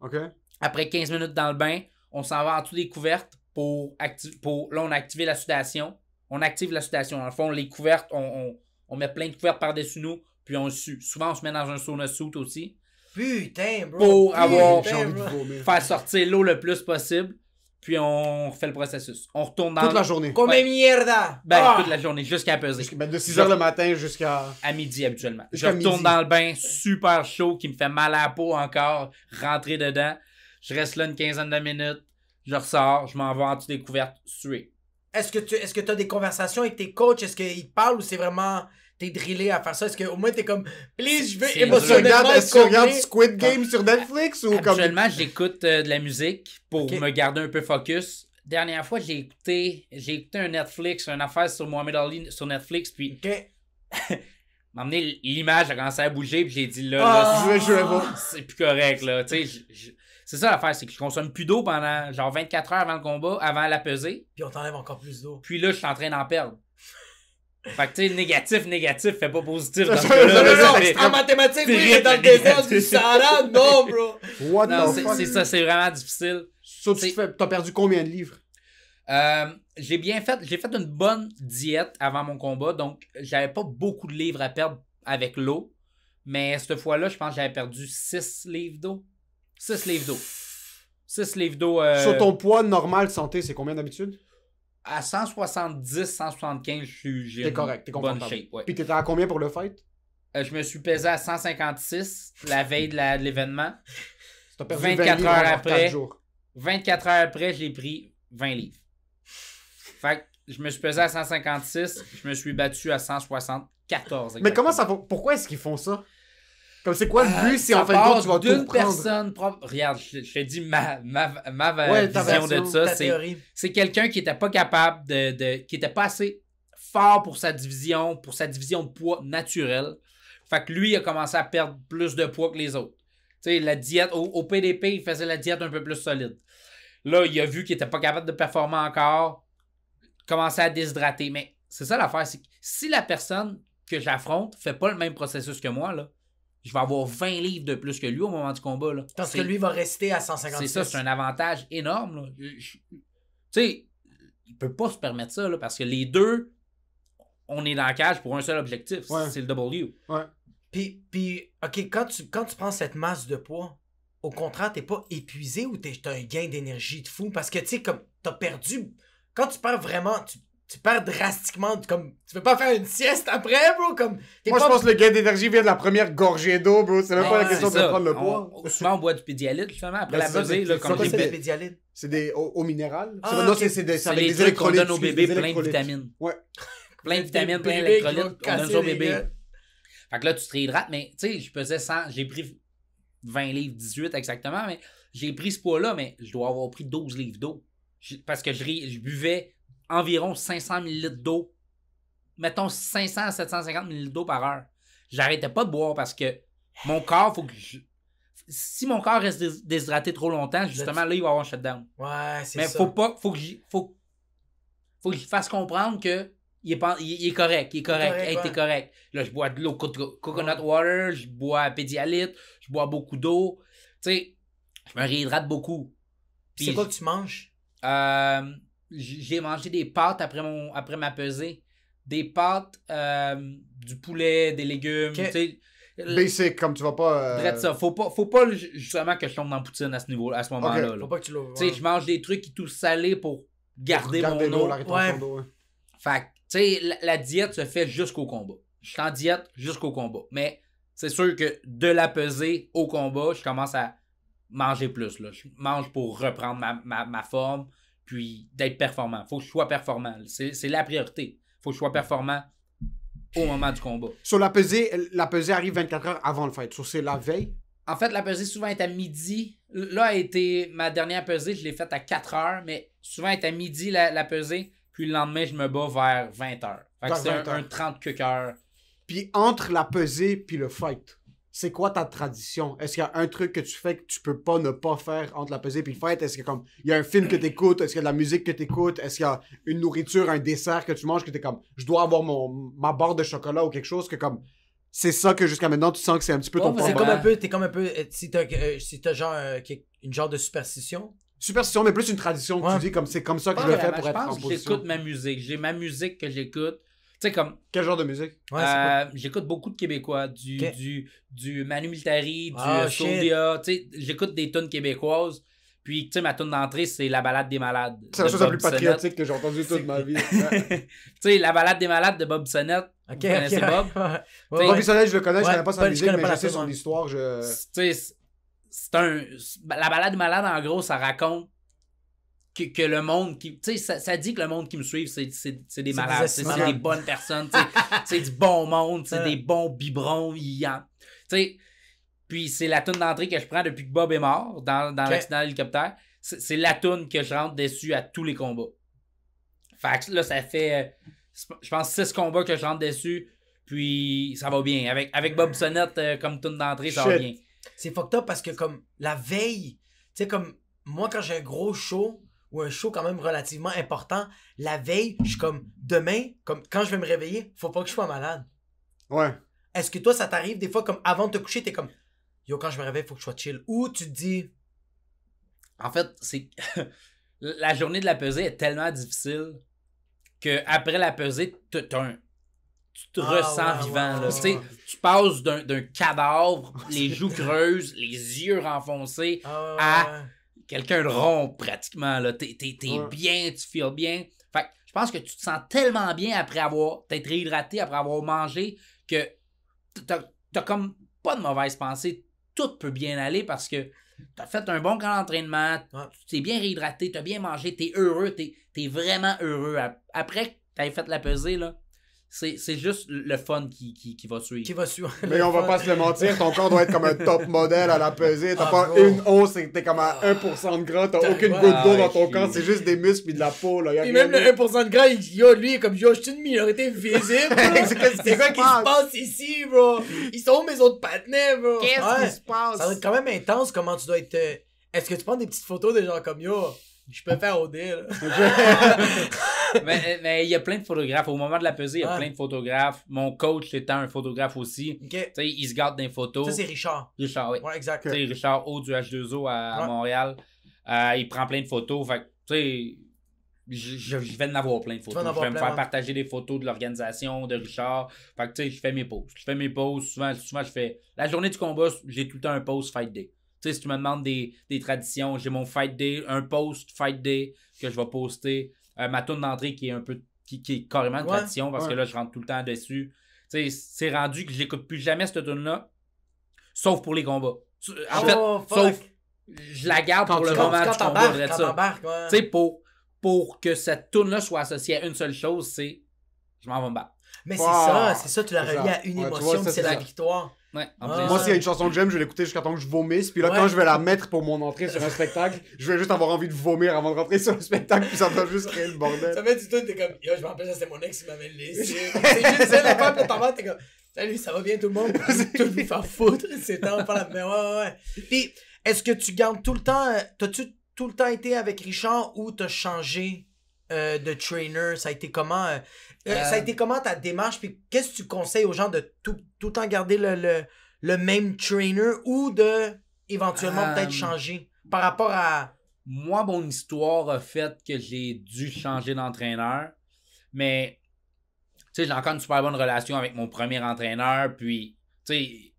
Après 15 minutes dans le bain, on s'en va en dessous des couvertes pour, pour là, on a activé la sudation. On active la sudation. en fond, les couvertes, on, on met plein de couvertes par-dessus nous puis on Souvent, on se met dans un sauna suit aussi. Putain, bro! Pour avoir. Faire sortir l'eau le plus possible. Puis on refait le processus. On retourne dans. Toute la journée. Comme ouais. mierda! Ben, ah. toute la journée, jusqu'à peser. Ben, de 6 h le matin jusqu'à. À midi habituellement. Je retourne dans le bain super chaud qui me fait mal à la peau encore, rentrer dedans. Je reste là une quinzaine de minutes. Je ressors, je m'en vais en toute découverte, suer. Est-ce que tu -ce que as des conversations avec tes coachs? Est-ce qu'ils parlent ou c'est vraiment t'es drillé à faire ça? Est-ce qu'au moins t'es comme, please, je veux émotionnellement. Est-ce qu'on regarde Squid Game ah. sur Netflix ou comme. Actuellement, j'écoute euh, de la musique pour me garder un peu focus. Dernière fois, j'ai écouté, j'ai écouté un Netflix, une affaire sur Mohamed Ali sur Netflix, puis. l'image a commencé à bouger puis j'ai dit là, ah, c'est plus correct là c'est ça l'affaire c'est que je consomme plus d'eau pendant genre 24 heures avant le combat avant la pesée puis on t'enlève encore plus d'eau puis là je suis en train d'en perdre fait que tu sais, négatif, négatif, fait pas positif. Dans non, en mathématiques, oui, dans le désert du Sahara, non, bro. What non, c'est ça, c'est vraiment difficile. T'as tu as perdu combien de livres? Euh, j'ai bien fait, j'ai fait une bonne diète avant mon combat, donc j'avais pas beaucoup de livres à perdre avec l'eau, mais cette fois-là, je pense que j'avais perdu 6 livres d'eau. 6 livres d'eau. 6 livres d'eau. Euh, Sur ton poids normal de santé, c'est combien d'habitude? à 170, 175, je suis. T'es correct, t'es Shape, Puis t'étais à combien pour le fight? Euh, je me suis pesé à 156 la veille de l'événement. 24 heures après. 24 heures après, j'ai pris 20 livres. Fait que je me suis pesé à 156, je me suis battu à 174. Mais comment ça Pourquoi est-ce qu'ils font ça? Comme c'est quoi le but euh, si en fait, tu vas personne propre. Regarde, je, te dis ma, ma, vision de ça, c'est, quelqu'un qui était pas capable de, qui était pas assez fort pour sa division, pour sa division de poids naturelle. Fait que lui il a commencé à perdre plus de poids que les autres. Tu sais, la diète au, PDP, il faisait la diète un peu plus solide. Là, il a vu qu'il était pas capable de performer encore, commençait à déshydrater. Mais c'est ça l'affaire, c'est si la personne que j'affronte fait pas le même processus que moi là, je vais avoir 20 livres de plus que lui au moment du combat. Là. Parce que lui va rester à 150 C'est ça, c'est un avantage énorme. Tu sais, il peut pas se permettre ça parce que les deux, on est dans la cage pour un seul objectif. C'est le W. Ouais. Puis, OK, quand tu, quand tu prends cette masse de poids, au contraire, t'es pas épuisé ou t'as un gain d'énergie de fou? Parce que, tu sais, comme t'as perdu... Quand tu perds vraiment tu perds drastiquement. Comme, tu peux pas faire une sieste après, bro. Comme, Moi, je pense que le gain d'énergie vient de la première gorgée d'eau, bro. C'est même pas la question de prendre le poids. souvent, on boit du pédialyte, justement, après ben, la pesée. C'est quoi, c'est pédialyte? C'est des eaux minérales. Ah, non, c'est des, avec des électrolytes. donne aux bébés plein de vitamines. Ouais. plein de vitamines, plein d'électrolytes. On donne ça aux bébés. Fait que là, tu te réhydrates, mais tu sais, je pesais 100, j'ai pris 20 livres, 18 exactement, mais j'ai pris ce poids-là, mais je dois avoir pris 12 livres d'eau. Parce que je, je buvais environ 500 ml d'eau. Mettons 500 à 750 ml d'eau par heure. J'arrêtais pas de boire parce que mon corps, faut que Si mon corps reste déshydraté trop longtemps, justement, là, il va avoir un shutdown. Ouais, c'est ça. Mais faut pas... Faut que je Faut... Faut que fasse comprendre que il est, pas, il est, correct, il est correct, Là, je bois de l'eau coconut water, je bois pédialyte, je bois beaucoup d'eau. Tu sais, je me réhydrate beaucoup. c'est quoi que tu manges? Euh, j'ai mangé des pâtes après, mon, après ma pesée. Des pâtes, euh, du poulet, des légumes. Okay. Euh, Basic, comme tu vas pas. Euh, ça. Faut pas, faut pas justement que je tombe dans la poutine à ce niveau à ce moment-là. Faut pas tu je mange des trucs qui tout salés pour garder, mon eau. Ouais. tu sais, la, diète se fait jusqu'au combat. Je suis en diète jusqu'au combat. Mais c'est sûr que de la pesée au combat, je commence à manger plus. Là. Je mange pour reprendre ma, ma, ma forme puis d'être performant. Faut que je sois performant. C'est la priorité. Faut que je sois performant au moment du combat. Sur la pesée, la pesée arrive 24 heures avant le fight. Sur c'est la veille. En fait, la pesée souvent est à midi. Là a été ma dernière pesée, je l'ai faite à 4 heures, mais souvent est à midi la, pesée. Puis le lendemain, je me bats vers 20 heures. Fait c'est un, 30 que heures. Puis entre la pesée puis le fight c'est quoi ta tradition? Est-ce qu'il y a un truc que tu fais que tu peux pas ne pas faire entre la pesée et le fête? Est-ce que comme il y a un film que tu écoutes? Est-ce qu'il y a de la musique que tu écoutes? Est-ce qu'il y a une nourriture, un dessert que tu manges que tu es comme je dois avoir mon ma barre de chocolat ou quelque chose que comme c'est ça que jusqu'à maintenant tu sens que c'est un petit peu ton ouais, C'est comme un peu t'es comme un peu euh, si tu as euh, genre euh, une genre de superstition superstition mais plus une tradition que tu dis comme c'est comme ça que je le fais ben, pour être en j'écoute ma musique j'ai ma musique que j'écoute sais, comme. Quel genre de musique? Euh, j'écoute beaucoup de Québécois, du, du, du Manu Militari, oh, du ah, sais, J'écoute des tonnes québécoises. Puis, tu sais, ma tune d'entrée, c'est La balade des malades. C'est la chose la plus patriotique que j'ai entendue toute ma vie. tu sais, La balade des malades de Bob Sonnette. Ok, vous connaissez Bob? ouais, je le connais, je connais pas sa musique, mais son histoire. Tu sais, c'est un. Ben, la balade des malades, en gros, ça raconte que, le monde qui. Tu sais, ça, dit que le monde qui me suit, c'est, des malades, c'est, des bonnes personnes, c'est du bon monde, c'est des bons biberons. Tu puis c'est la toune d'entrée que je prends depuis que Bob est mort dans, dans l'accident de l'hélicoptère. C'est, la toune que je rentre dessus à tous les combats. Fait que là, ça fait, je pense, six combats que je rentre dessus. Puis ça va bien. Avec, avec Bob Sonnette euh, comme toune d'entrée, ça va bien. C'est fucked up parce que, comme la veille, tu sais, comme moi, quand j'ai un gros show, ou un show quand même relativement important, la veille, je suis comme demain, comme quand je vais me réveiller, faut pas que je sois malade. Ouais. Est-ce que toi, ça t'arrive des fois comme avant de te coucher, tu es comme Yo, quand je me réveille, faut que je sois chill. Ou tu te dis. En fait, c'est. la journée de la pesée est tellement difficile que après la pesée, tu te ah, ressens vivant. Tu passes d'un cadavre, les joues creuses, les yeux renfoncés, ah, à quelqu'un de rond pratiquement. T'es es bien, tu files bien. Fait je pense que tu te sens tellement bien après avoir t'être réhydraté, après avoir mangé, que t'as comme pas de mauvaise pensée. Tout peut bien aller parce que t'as fait un bon camp d'entraînement, tu t'es bien réhydraté, t'as bien mangé, t'es heureux, t'es es vraiment heureux. Après que t'avais fait la pesée, là, c'est juste le fun qui, qui, qui, va suivre. Qui va suivre. Mais on va pas se le mentir, ton corps doit être comme un top modèle à la pesée. T'as ah, pas une hausse, et t'es comme à 1% de gras, t'as aucune goutte d'eau dans ton corps, c'est juste des muscles et de la peau. Là. même le 1% de gras, il, yo, lui, comme yo, je suis une minorité visible. c'est quoi qui se passe ici, bro? Ils sont où mes autres patinets, bro? Qu'est-ce qui se passe? Ça doit être quand même intense comment tu dois être. Euh, est-ce que tu prends des petites photos des gens comme yo? Je peux faire au mais, il y a plein de photographes. Au moment de la pesée, il y a ah. plein de photographes. Mon coach étant un photographe aussi. il se garde des photos. Ça, c'est Richard. Richard, oui. Ouais, Richard Haut du H2O à, Montréal. Euh, il prend plein de photos. Fait tu sais, je, vais en avoir plein de photos. Je vais me faire partager des photos de l'organisation, de Richard. Fait que, tu sais, je fais mes posts. Je fais mes posts. Souvent, je fais. La journée du combat, j'ai tout le temps un post fight day. Tu sais, si tu me demandes des, des traditions, j'ai mon fight day, un post fight day que je vais poster. Euh, ma tourne d'entrée qui est un peu qui, est carrément une tradition parce que là, je rentre tout le temps dessus. C'est rendu que je n'écoute plus jamais cette tune là sauf pour les combats. Oh, sauf je la garde pour le moment combat. quand pour, pour que cette tune là soit associée à une seule chose, c'est je m'en vais me battre. Mais c'est ça, c'est ça, tu la relies à une émotion, c'est la victoire. Ah. Moi, s'il y a une chanson que j'aime, je vais l'écouter jusqu'à temps que je vomisse. Puis là, quand je vais la mettre pour mon entrée sur un spectacle, je vais juste avoir envie de vomir avant de rentrer sur le spectacle. Puis ça va juste créer le bordel. Ça fait du tout, t'es comme, yo, je me rappelle, c'était mon ex qui m'avait laissé. c'est juste ça, la femme, t'es comme, salut, ça va bien tout le monde? tout le faire foutre, c'est temps, pas la ouais, ouais, Puis, est-ce que tu gardes tout le temps, euh, t'as-tu tout le temps été avec Richard ou t'as changé euh, de trainer? Ça a été comment euh, euh, ça a été comment ta démarche? Puis qu'est-ce que tu conseilles aux gens de tout, tout le temps garder le, même trainer ou de éventuellement peut-être changer par rapport à. Moi, mon histoire a fait que j'ai dû changer d'entraîneur, mais tu sais, j'ai encore une super bonne relation avec mon premier entraîneur, puis tu sais,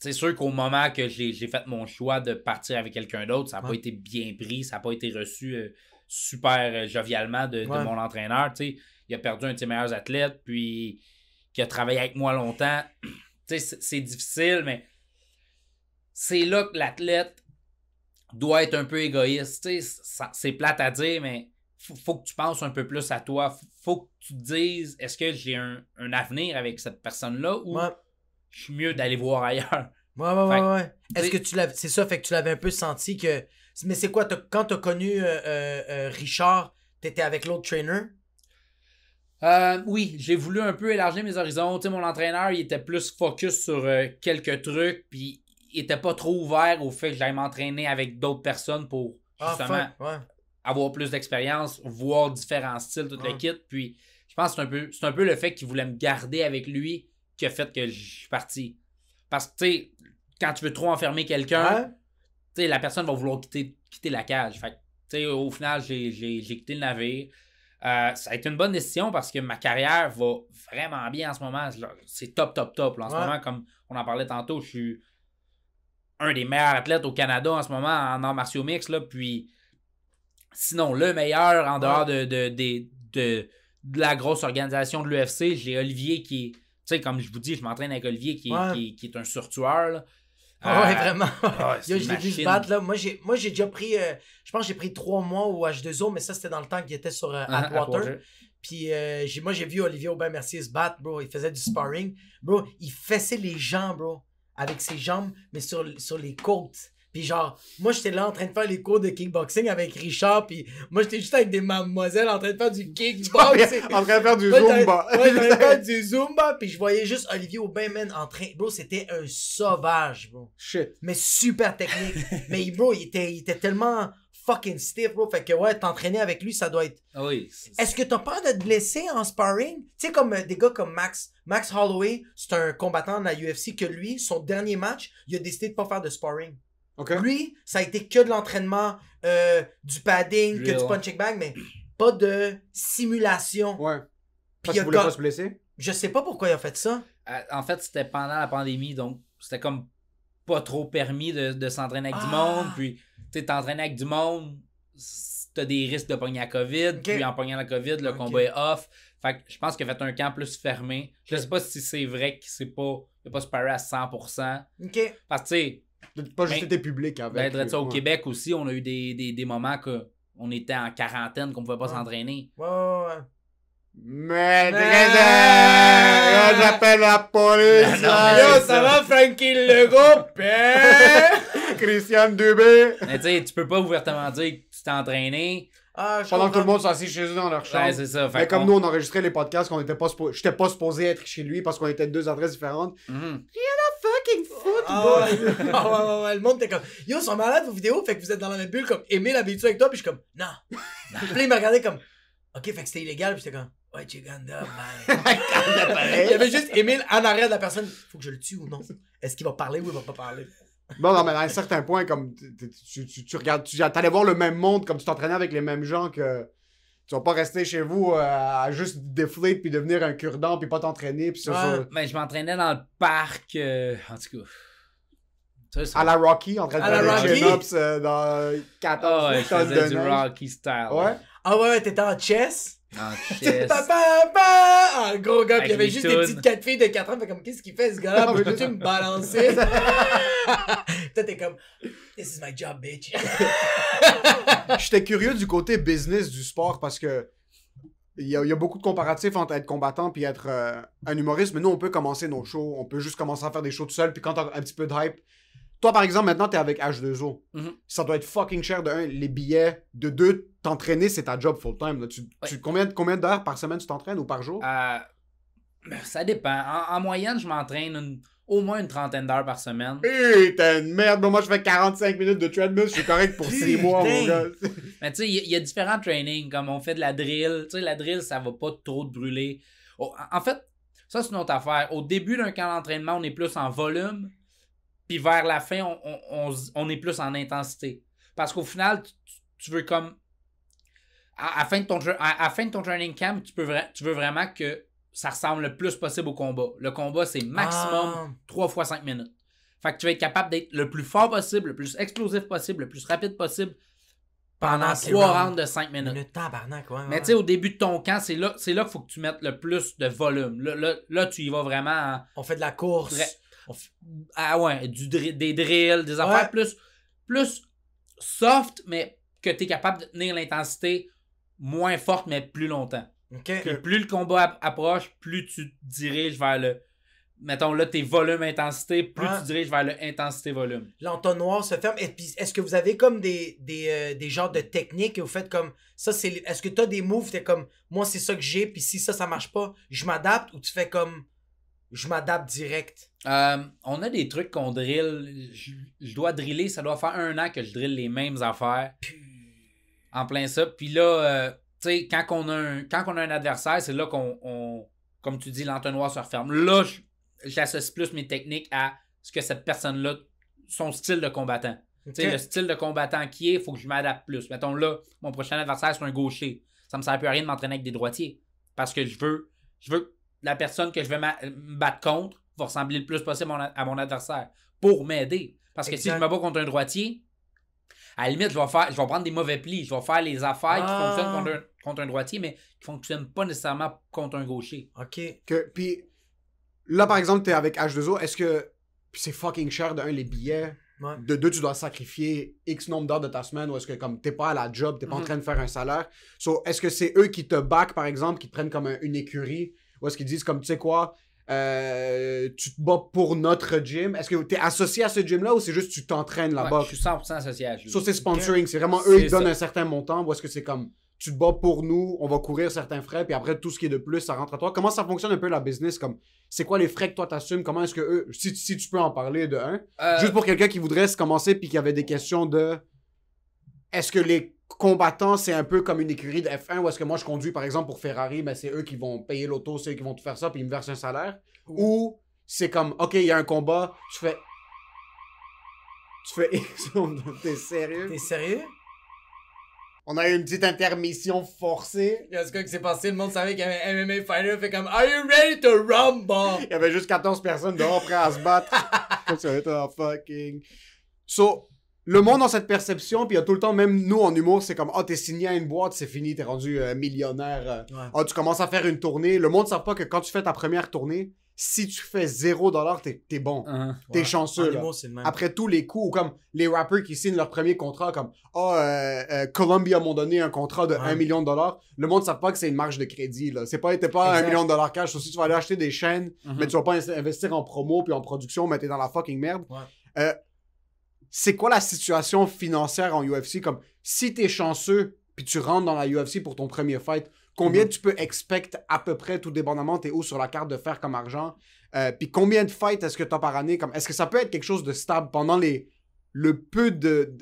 c'est sûr qu'au moment que j'ai fait mon choix de partir avec quelqu'un d'autre, ça n'a pas été bien pris, ça n'a pas été reçu super euh, jovialement de, mon entraîneur. sais, Il a perdu un de ses meilleurs athlètes, puis qui a travaillé avec moi longtemps. c'est difficile, mais c'est là que l'athlète doit être un peu égoïste. C'est plate à dire, mais faut, faut que tu penses un peu plus à toi. Faut que tu te dises est-ce que j'ai un, avenir avec cette personne-là ou je suis mieux d'aller voir ailleurs. Ouais, ouais, ouais, Est-ce que tu l'avais. C'est ça, fait que tu l'avais un peu senti que mais c'est quoi, quand as connu euh, euh, euh, Richard, t'étais avec l'autre trainer? oui, j'ai voulu un peu élargir mes horizons. mon entraîneur, il était plus focus sur quelques trucs, puis il était pas trop ouvert au fait que j'aille m'entraîner avec d'autres personnes pour ah, justement avoir plus d'expérience, voir différents styles, tout l'équipe. le Puis je pense que c'est un peu, c'est un peu le fait qu'il voulait me garder avec lui qui a fait que je suis parti. Parce que, tu sais, quand tu veux trop enfermer quelqu'un, la personne va vouloir quitter, quitter la cage. au final, j'ai quitté le navire. Euh, ça a été une bonne décision parce que ma carrière va vraiment bien en ce moment. C'est top, top, top. en ce moment, comme on en parlait tantôt, je suis un des meilleurs athlètes au Canada en ce moment en arts martiaux mix. Là, puis, sinon, le meilleur en dehors de, de, la grosse organisation de l'UFC, j'ai Olivier qui est, comme je vous dis, je m'entraîne avec Olivier qui, est un surtueur. Ah ouais, euh, vraiment. Ah vu se battre, là. Moi, j'ai, déjà pris, euh, je pense j'ai pris trois mois au H2O, mais ça, c'était dans le temps qu'il était sur euh, ah, Atwater. Puis moi, j'ai vu Olivier Aubin-Mercier se battre, bro. Il faisait du sparring. Bro, il fessait les jambes bro, avec ses jambes, mais sur, sur les côtes. Puis genre, moi, j'étais là en train de faire les cours de kickboxing avec Richard. Puis moi, j'étais juste avec des mademoiselles en train de faire du kickboxing. en train de faire du Zumba. en train de du Zumba. Puis je voyais juste Olivier Aubin, en train. Bro, c'était un sauvage, bro. Shit. Mais super technique. mais bro, il était, tellement fucking stiff, bro. Fait que ouais, t'entraîner avec lui, ça doit être. Ah oui. Est-ce que t'as peur de te blesser en sparring? Tu sais, comme euh, des gars comme Max. Max Holloway, c'est un combattant de la UFC que lui, son dernier match, il a décidé de pas faire de sparring. Lui, ça a été que de l'entraînement, euh, du padding, que du punching bag, mais pas de simulation. Ouais. Parce qu'il voulait pas se blesser? Je sais pas pourquoi il a fait ça. Euh, en fait, c'était pendant la pandémie, donc c'était comme pas trop permis de, s'entraîner avec du ah! monde. Puis, tu t'entraîner avec du monde, t'as des risques de pogner la COVID. Puis, en pognant la COVID, le combat est off. Fait que je pense qu'il a fait un camp plus fermé. Je sais pas si c'est vrai qu'il c'est pas, pas se à 100%. OK. Parce que, tu sais, pas juste ben, été public avec. Ben, euh, ça, au Québec aussi, on a eu des, des, des moments qu'on était en quarantaine, qu'on pouvait pas s'entraîner. Ouais, ouais, ouais. Mais, On appelle la police! ça va, Frankie le Gobe Christiane Dubé! Mais tu tu peux pas ouvertement dire que tu t'es entraîné. Ah, Pendant que tout le monde s'assied chez eux dans leur chambre. Ouais, ça, mais comme nous, on enregistrait les podcasts qu'on était pas J'étais pas supposé être chez lui parce qu'on était deux adresses différentes. -hmm fucking football! Ah oh, ah ouais. ouais, Le monde était comme, yo, sont malades vos vidéos, fait que vous êtes dans la même bulle, comme, Emile l'habitude avec toi, puis je suis comme, non. puis il m'a regardé comme, ok, fait que c'était illégal, puis j'étais comme, ouais, ganda, man. il y avait juste Emile en arrière de la personne, faut que je le tue ou non? Est-ce qu'il va parler ou il va pas parler? bon non, mais à un certain point, comme, tu, tu, tu, tu regardes, tu allais voir le même monde, comme tu t'entraînais avec les mêmes gens que tu vas pas rester chez vous euh, à juste défler puis devenir un cure-dent puis pas t'entraîner puis ça, Mais ben, je m'entraînais dans le parc euh, en tout cas. À la Rocky, en train de faire des euh, dans 14 ah ouais, de Rocky style. Ouais. Ah ouais, t'étais en chess? Ah, ah gros gars, il y avait juste des petites 4 filles de 4 ans, fait comme, qu'est-ce qu'il fait, ce gars-là? Ah, peut tu me balancer? Toi, t'es comme, this is my job, bitch. J'étais curieux du côté business du sport parce que il y, a, beaucoup de comparatifs entre être combattant puis être euh, un humoriste, mais nous, on peut commencer nos shows, on peut juste commencer à faire des shows tout seul, puis quand t'as un petit peu de hype, toi, par exemple, maintenant, es avec H2O. Mm-hmm. Ça doit être fucking cher de un, les billets. De deux, t'entraîner, c'est ta job full-time. Tu, combien, d'heures par semaine tu t'entraînes ou par jour? Euh, ben, ça dépend. En, moyenne, je m'entraîne au moins une trentaine d'heures par semaine. Eh, t'es une merde! Moi, je fais 45 minutes de treadmill, je suis correct pour 6 mois, mon gars. Mais tu sais, il y, a différents trainings, comme on fait de la drill. Tu sais, la drill, ça va pas trop te brûler. Oh, en fait, ça, c'est une autre affaire. Au début d'un camp d'entraînement, on est plus en volume puis vers la fin, on, est plus en intensité. Parce qu'au final, tu, veux comme. À, la fin de ton, à, fin ton training camp, tu, veux vraiment que ça ressemble le plus possible au combat. Le combat, c'est maximum 3 ah. fois 5 minutes. Fait que tu vas être capable d'être le plus fort possible, le plus explosif possible, le plus rapide possible pendant 3 ah, rounds de 5 minutes. Le tabarnak, ouais, Mais tu sais, au début de ton camp, c'est là, là qu'il faut que tu mettes le plus de volume. Là, tu y vas vraiment. On fait de la course. Ah ouais, des drills, des affaires plus, plus soft, mais que tu es capable de tenir l'intensité moins forte, mais plus longtemps. Que euh, plus le combat approche, plus tu diriges vers le. Mettons là, tes volumes intensité, plus tu diriges vers le intensité volume. L'entonnoir se ferme. Et puis, est-ce que vous avez comme des, des, euh, genres de techniques et vous faites comme ça, c'est. Est-ce que tu as des moves, t'es comme moi, c'est ça que j'ai, puis si ça, ça marche pas, je m'adapte ou tu fais comme je m'adapte direct? Euh, on a des trucs qu'on drille. Je, dois driller, ça doit faire un an que je drille les mêmes affaires. En plein ça. Puis là, euh, tu sais, quand, on a un, quand a un adversaire, c'est là qu'on, comme tu dis, l'entonnoir se referme. Là, j'associe plus mes techniques à ce que cette personne-là, son style de combattant. tu sais, Le style de combattant qui est, il faut que je m'adapte plus. Mettons là, mon prochain adversaire, c'est un gaucher. Ça me sert plus à rien de m'entraîner avec des droitiers. Parce que je veux, je veux la personne que je vais me battre contre va ressembler le plus possible à mon adversaire pour m'aider. Parce que si je me bats contre un droitier, à la limite, je vais, faire, je vais prendre des mauvais plis. Je vais faire les affaires qui ah. fonctionnent contre un, droitier, mais qui fonctionnent pas nécessairement contre un gaucher. OK. Que, puis là, par exemple, tu es avec H2O. Est-ce que c'est fucking cher de un, les billets? De deux, tu dois sacrifier X nombre d'heures de ta semaine ou est-ce que comme t'es pas à la job, t'es pas en mhm. train de faire un salaire. est-ce que c'est eux qui te back, par exemple, qui prennent comme une écurie ou est-ce qu'ils disent comme tu sais quoi, euh, tu te bats pour notre gym. Est-ce que tu es associé à ce gym-là ou c'est juste tu t'entraînes là-bas? je suis 100% associé à Sur ces c'est sponsoring, c'est vraiment eux qui donnent un certain montant ou est-ce que c'est comme tu te bats pour nous, on va courir certains frais, puis après tout ce qui est de plus, ça rentre à toi. Comment ça fonctionne un peu la business? Comme c'est quoi les frais que toi t'assumes? Comment est-ce que eux, si, tu peux en parler de un, euh, juste pour quelqu'un qui voudrait se commencer puis qui avait des questions de est-ce que les combattant, c'est un peu comme une écurie de F1 où est-ce que moi je conduis par exemple pour Ferrari, mais c'est eux qui vont payer l'auto, c'est eux qui vont tout faire ça, puis ils me versent un salaire. Ou c'est comme, ok, il y a un combat, tu fais. Tu fais. T'es sérieux? T'es sérieux? On a eu une petite intermission forcée. Il y ce qui s'est passé, le monde savait qu'il y avait MMA fighter, fait comme Are you ready to rumble? Il y avait juste 14 personnes dehors prêtes à se battre. Comme ça, fucking. So, le monde a cette perception, puis il y a tout le temps, même nous en humour, c'est comme, ah, t'es signé à une boîte, c'est fini, t'es rendu euh, millionnaire. oh, tu commences à faire une tournée. Le monde ne sait pas que quand tu fais ta première tournée, si tu fais zéro dollar, t'es bon. Hein. T'es chanceux. Après tous les coups, comme les rappers qui signent leur premier contrat, comme Ah, oh, Columbia m'ont donné un contrat de 1 million de dollars. Le monde ne sait pas que c'est une marge de crédit. C'est pas, t'es pas 1 million de dollars cash. si tu vas aller acheter des chaînes, mhm. mais tu vas pas investir en promo puis en production, mais t'es dans la fucking merde. Ouais c'est quoi la situation financière en UFC? Comme si es chanceux, puis tu rentres dans la UFC pour ton premier fight, combien mhm. tu peux expect à peu près, tout dépendamment, t'es où sur la carte de faire comme argent? Euh, puis combien de fights est-ce que t'as par année? Comme, est-ce que ça peut être quelque chose de stable pendant les le peu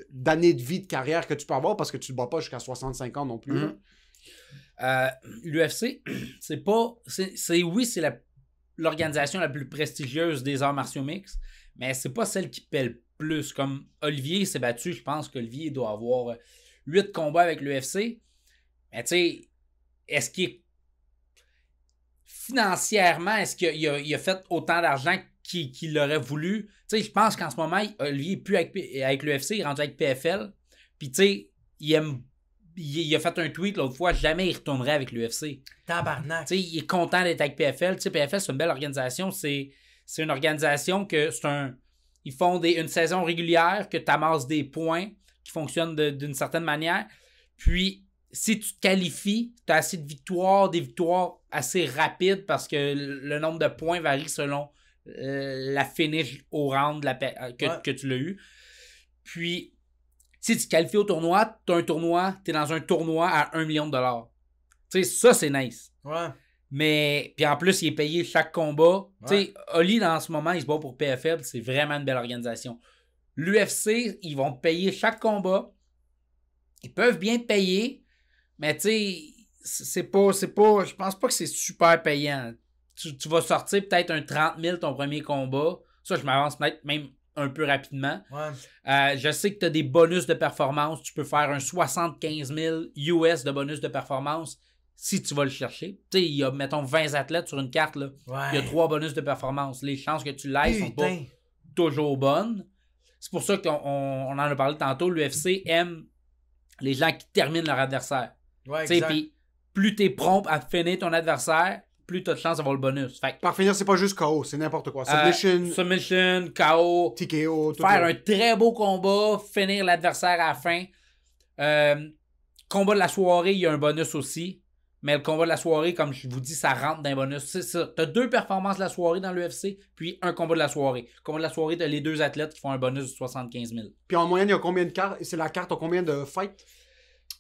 d'années de, vie de carrière que tu peux avoir parce que tu ne te bats pas jusqu'à 65 ans non plus. Mhm. Euh, L'UFC, c'est pas. C'est oui, c'est l'organisation la, plus prestigieuse des arts martiaux mix, mais c'est pas celle qui pèle plus. Comme Olivier s'est battu, je pense qu'Olivier doit avoir 8 combats avec l'UFC. Mais tu sais, est-ce qu'il financièrement, est-ce qu'il a, fait autant d'argent qu'il l'aurait voulu? Tu sais, je pense qu'en ce moment, Olivier n'est plus avec, l'UFC, il est rendu avec PFL. Puis tu sais, il aime il, a fait un tweet l'autre fois, jamais il retournerait avec l'UFC. Tabarnak. sais il est content d'être avec PFL. Tu sais, PFL, c'est une belle organisation. C'est, une organisation que c'est un, ils font une saison régulière que tu amasses des points qui fonctionnent d'une certaine manière. Puis, si tu te qualifies, tu as assez de victoires, des victoires assez rapides parce que le nombre de points varie selon euh, la finish au round la, que, tu l'as eu. Puis, si tu te qualifies au tournoi, tu un tournoi, tu es dans un tournoi à 1 million de dollars. Tu sais, ça, c'est nice. Ouais. Mais, puis en plus, il est payé chaque combat. Tu sais, Oli, dans ce moment, il se bat pour PFL, c'est vraiment une belle organisation. L'UFC, ils vont payer chaque combat. Ils peuvent bien payer, mais tu sais, c'est pas, c'est pas, je pense pas que c'est super payant. Tu, vas sortir peut-être un 30 000 ton premier combat. Ça, je m'avance peut-être même un peu rapidement. Euh, je sais que tu as des bonus de performance. Tu peux faire un 75 000 US de bonus de performance si tu vas le chercher. Tu il y a, mettons, 20 athlètes sur une carte, Il y a trois bonus de performance. Les chances que tu l'ailles sont pas toujours bonnes. C'est pour ça qu'on en a parlé tantôt. L'UFC aime les gens qui terminent leur adversaire. Ouais, Puis plus t'es prompt à finir ton adversaire, plus as de chances d'avoir le bonus. Fait Par finir, c'est pas juste KO, c'est n'importe quoi. Submission. Euh, KO. TKO. faire un très beau combat, finir l'adversaire à la fin. Euh, combat de la soirée, il y a un bonus aussi. Mais le combat de la soirée, comme je vous dis, ça rentre d'un bonus. C'est ça. Tu as deux performances de la soirée dans l'UFC, puis un combat de la soirée. Le combat de la soirée, tu as les deux athlètes qui font un bonus de 75 000. Puis en moyenne, il y a combien de cartes C'est la carte, en combien de fights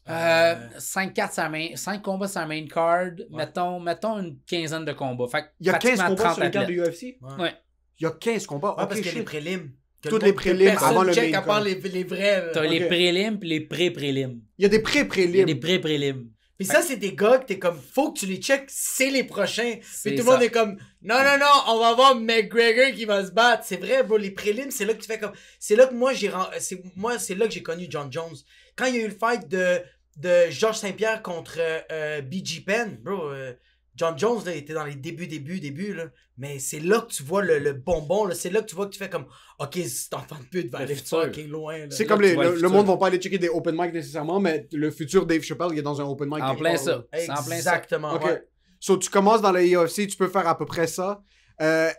euh, 5, euh. combats sur la main card. Mettons, mettons une quinzaine de combats. Fait il y a 15 combats sur la carte de l'UFC ouais. Il y a 15 combats. Ouais, parce qu'il y a les prélims. Toutes les prélims avant le main. à part les, vrais. Euh. les prélims puis les pré-prélims. Il y a des pré-prélims. Il y a des pré-prélims. Puis ben ça, c'est des gars que t'es comme, faut que tu les checks, c'est les prochains. Puis tout le monde est comme, non, non, non, on va voir McGregor qui va se battre. C'est vrai, bro, les prélims, c'est là que tu fais comme, c'est là que moi, j'ai, c'est, moi, c'est là que j'ai connu John Jones. Quand il y a eu le fight de, de Georges Saint-Pierre contre euh, BG Penn, bro, euh, John Jones, là, était dans les débuts, débuts, débuts, là. Mais c'est là que tu vois le, le bonbon, C'est là que tu vois que tu fais comme, OK, un enfant de pute va aller fucking loin, C'est comme les, le, monde ne monde va pas aller checker des open mic nécessairement, mais le futur Dave Chappelle, il est dans un open mic. En plein ça. Exactement. En plein tu commences dans le UFC, tu peux faire à peu près ça. Euh,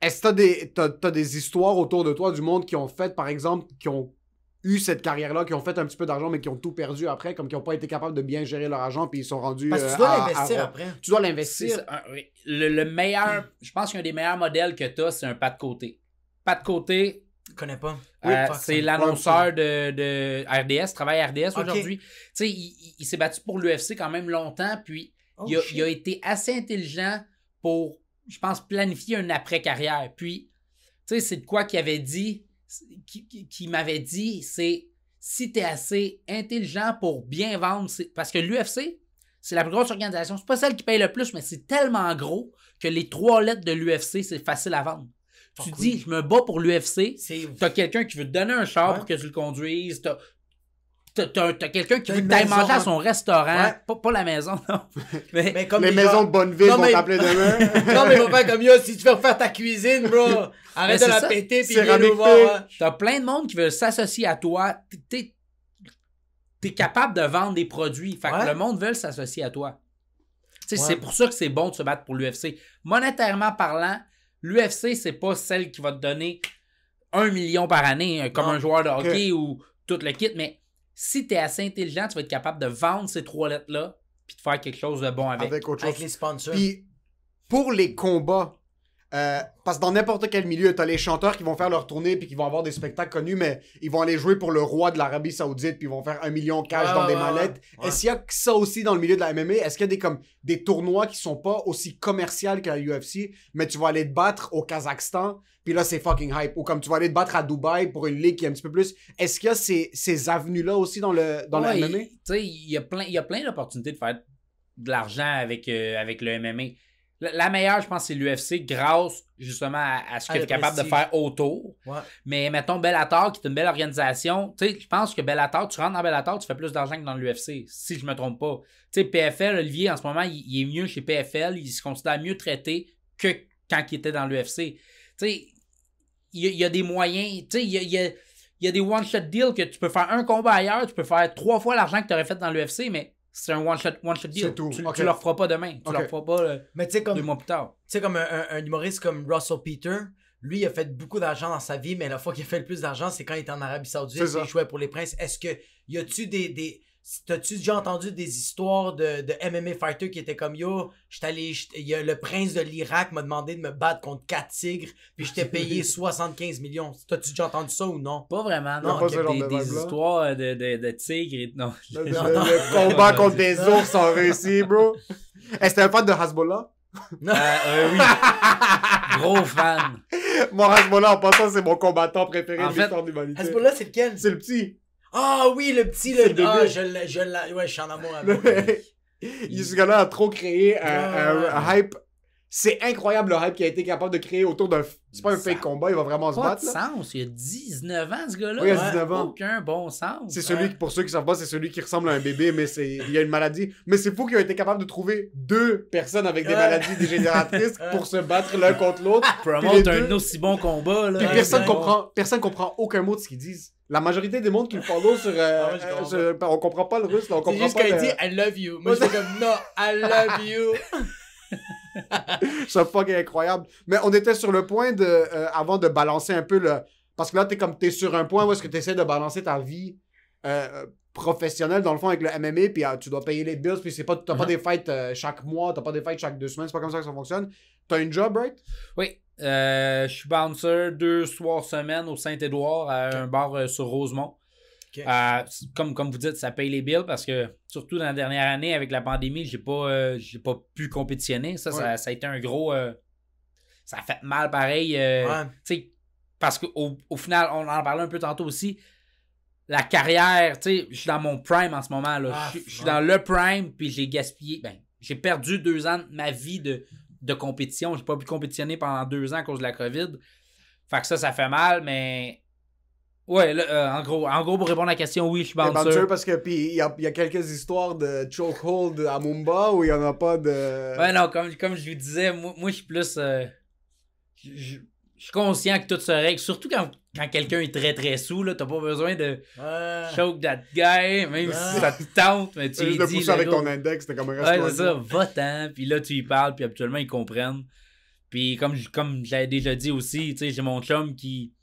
est-ce que tu des, as des histoires autour de toi du monde qui ont fait, par exemple, qui ont eu cette carrière-là, qui ont fait un petit peu d'argent, mais qui ont tout perdu après, comme qui n'ont pas été capables de bien gérer leur argent, puis ils sont rendus. Parce tu euh, dois l'investir après. Tu dois l'investir. Ah, le, meilleur, je pense qu'un des meilleurs modèles que tu as, c'est un pas de côté. Pas de côté. Je connais pas. Euh, c'est l'annonceur de, RDS, travaille RDS aujourd'hui. Tu il, s'est battu pour l'UFC quand même longtemps, puis oh, il, a, il a été assez intelligent pour, je pense, planifier une après-carrière. Puis, tu sais, c'est de quoi qu'il avait dit qui, m'avait dit, c'est si tu es assez intelligent pour bien vendre, parce que l'UFC, c'est la plus grosse organisation. C'est pas celle qui paye le plus, mais c'est tellement gros que les trois lettres de l'UFC, c'est facile à vendre. Tu dis, je me bats pour l'UFC. T'as quelqu'un qui veut te donner un char pour que tu le conduises. T'as quelqu'un qui veut que manger à son restaurant, pas, la maison, non. Mais, mais comme les maisons de Bonneville vont t'appeler demain. non, mais faire comme yo, si tu veux refaire ta cuisine, bro, arrête de la péter puis viens nous voir. Hein. T'as plein de monde qui veut s'associer à toi. T'es es, capable de vendre des produits. Fait que le monde veut s'associer à toi. C'est pour ça que c'est bon de se battre pour l'UFC. Monétairement parlant, l'UFC, c'est pas celle qui va te donner un million par année, euh, comme un joueur de hockey ou tout le kit, mais si tu es assez intelligent, tu vas être capable de vendre ces trois lettres-là puis de faire quelque chose de bon avec. Avec les sponsors. Puis pour les combats, euh, parce que dans n'importe quel milieu, t'as les chanteurs qui vont faire leur tournée puis qui vont avoir des spectacles connus, mais ils vont aller jouer pour le roi de l'Arabie Saoudite puis ils vont faire un million cash dans des mallettes. Est-ce qu'il y a ça aussi dans le milieu de la MMA Est-ce qu'il y a des comme des tournois qui sont pas aussi commerciaux que la UFC, mais tu vas aller te battre au Kazakhstan puis là c'est fucking hype ou comme tu vas aller te battre à Dubaï pour une ligue qui est un petit peu plus. Est-ce qu'il y a ces, ces avenues là aussi dans le dans la MMA Tu sais, il y a plein il y a plein d'opportunités de faire de l'argent avec euh, avec le MMA la meilleure, je pense, c'est l'UFC grâce justement à, ce qu'il est capable de faire autour. Mais mettons Bellator, qui est une belle organisation. Tu sais, je pense que Bellator, tu rentres dans Bellator, tu fais plus d'argent que dans l'UFC, si je me trompe pas. Tu sais, PFL, Olivier, en ce moment, il, est mieux chez PFL. Il se considère mieux traité que quand il était dans l'UFC. Tu sais, il, y, a des moyens. Tu sais, il y a, des one-shot deals que tu peux faire un combat ailleurs, tu peux faire trois fois l'argent que tu aurais fait dans l'UFC, mais c'est un one-shot one shot Tout. Tu, ne tu, leur feras pas demain. Tu ne leur feras pas euh, Mais deux mois plus tard. Tu sais, comme un, humoriste comme Russell Peter, lui, il a fait beaucoup d'argent dans sa vie, mais la fois qu'il a fait le plus d'argent, c'est quand il était en Arabie Saoudite et il jouait pour les princes. Est-ce que y a-tu des, T'as-tu déjà entendu des histoires de, de MMA fighter qui étaient comme yo, allé, y a le prince de l'Irak m'a demandé de me battre contre quatre tigres, puis t'ai payé 75 millions. T'as-tu déjà entendu ça ou non Pas vraiment, non. non des, des histoires de, de, de tigres non. Le, combat contre des ours en Russie, bro. Est-ce que t'es un fan de Hasbollah euh, euh oui. Gros fan. Mon Hasbollah en passant, c'est mon combattant préféré de l'histoire de l'humanité. Hasbollah, c'est lequel C'est le petit. Ah oui, le petit, le début. Ah, je l'ai, je l'ai, ouais, je suis en amour avec. il... se gars-là trop créé ah, un, un, un hype c'est incroyable le hype qu'il a été capable de créer autour d'un. C'est pas un fake combat, il va vraiment se battre. Pas de sens, il a 19 ans ce gars-là. Oui, il a 19 ans. Aucun bon sens. C'est celui pour ceux qui savent pas, c'est celui qui ressemble à un bébé, mais c'est il a une maladie. Mais c'est fou qu'il a été capable de trouver deux personnes avec des maladies dégénératrices pour se battre l'un contre l'autre. Promote un aussi bon combat. Là, personne comprend, personne comprend aucun mot de ce qu'ils disent. La majorité des mondes qui le follow sur, euh, ah, euh On comprend pas le russe, on comprend juste pas. dit I love you. Moi, c'est comme non, I love you. Ça fuck est incroyable. Mais on était sur le point de, euh, avant de balancer un peu le. Parce que là, t'es comme, t'es sur un point où est-ce que t'essaies de balancer ta vie euh, euh, professionnelle, dans le fond, avec le MMA, puis tu dois payer les bills, puis c'est pas, t'as pas mm-hmm. des fêtes chaque mois, t'as pas des fêtes chaque deux semaines, c'est pas comme ça que ça fonctionne. T'as une job, right? Oui. je suis bouncer deux soirs semaine au Saint-Édouard à un bar sur Rosemont. Euh, comme, comme vous dites, ça paye les billes parce que, surtout dans la dernière année, avec la pandémie, j'ai pas, euh, pas pu compétitionner. Ça, ça, a été un gros. Euh, ça a fait mal pareil. Parce qu'au au final, on en parlait un peu tantôt aussi. La carrière, je suis dans mon prime en ce moment. là ah, je suis dans le prime, puis j'ai gaspillé. Ben, j'ai perdu deux ans de ma vie de, de compétition. J'ai pas pu compétitionner pendant deux ans à cause de la COVID. Fait que ça, ça fait mal, mais Ouais, là, euh, en, gros, en gros, pour répondre à la question, oui, je suis pas parce que puis il y a, y, a quelques histoires de chokehold à Mumba où il n'y en a pas de. Ouais, non, comme, comme je vous disais, moi, moi je suis plus. Euh, je, suis conscient que tout se règle, surtout quand, quand quelqu'un est très très saoul, là, t'as pas besoin de choke that guy, même si ça te tente, mais tu Juste le Juste avec ton index, t'es comme... Ouais, c'est ça, va-t'en, puis là tu y parles, puis habituellement ils comprennent. Puis comme, comme j'avais déjà dit aussi, tu sais, j'ai mon chum qui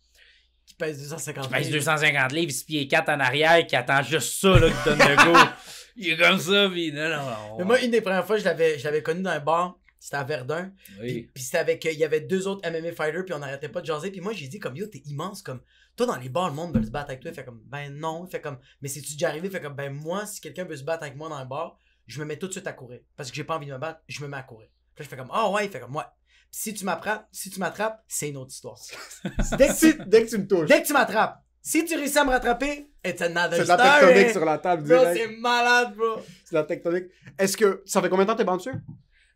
qui pèse 250 qui il pèse 250 livres, 6 pieds 4 en arrière, qui attend juste ça, là, qui donne le go. Il est comme ça, pis non, non, non. Mais moi, une des premières fois, je l'avais connu dans un bar. C'était à Verdun. Oui. Puis c'était avec. Il y avait deux autres MMA fighters, puis on n'arrêtait pas de jaser. Puis moi, j'ai dit, comme yo, t'es immense. Comme, toi, dans les bars, le monde veut se battre avec toi. Il fait comme, ben non. Il fait comme, mais c'est-tu déjà arrivé? Il fait comme, ben moi, si quelqu'un veut se battre avec moi dans un bar, je me mets tout de suite à courir. Parce que j'ai pas envie de me battre, je me mets à courir. Puis là, je fais comme, ah oh, ouais. Il fait comme, moi, ouais si tu m'attrapes, si tu m'attrapes, c'est une autre histoire. dès, que tu, me touches. Dès que tu m'attrapes. Si tu réussis à me rattraper, it's another story. C'est la tectonique sur la table. c'est malade, bro. C'est la tectonique. Est-ce que ça fait combien de temps que t'es bouncer?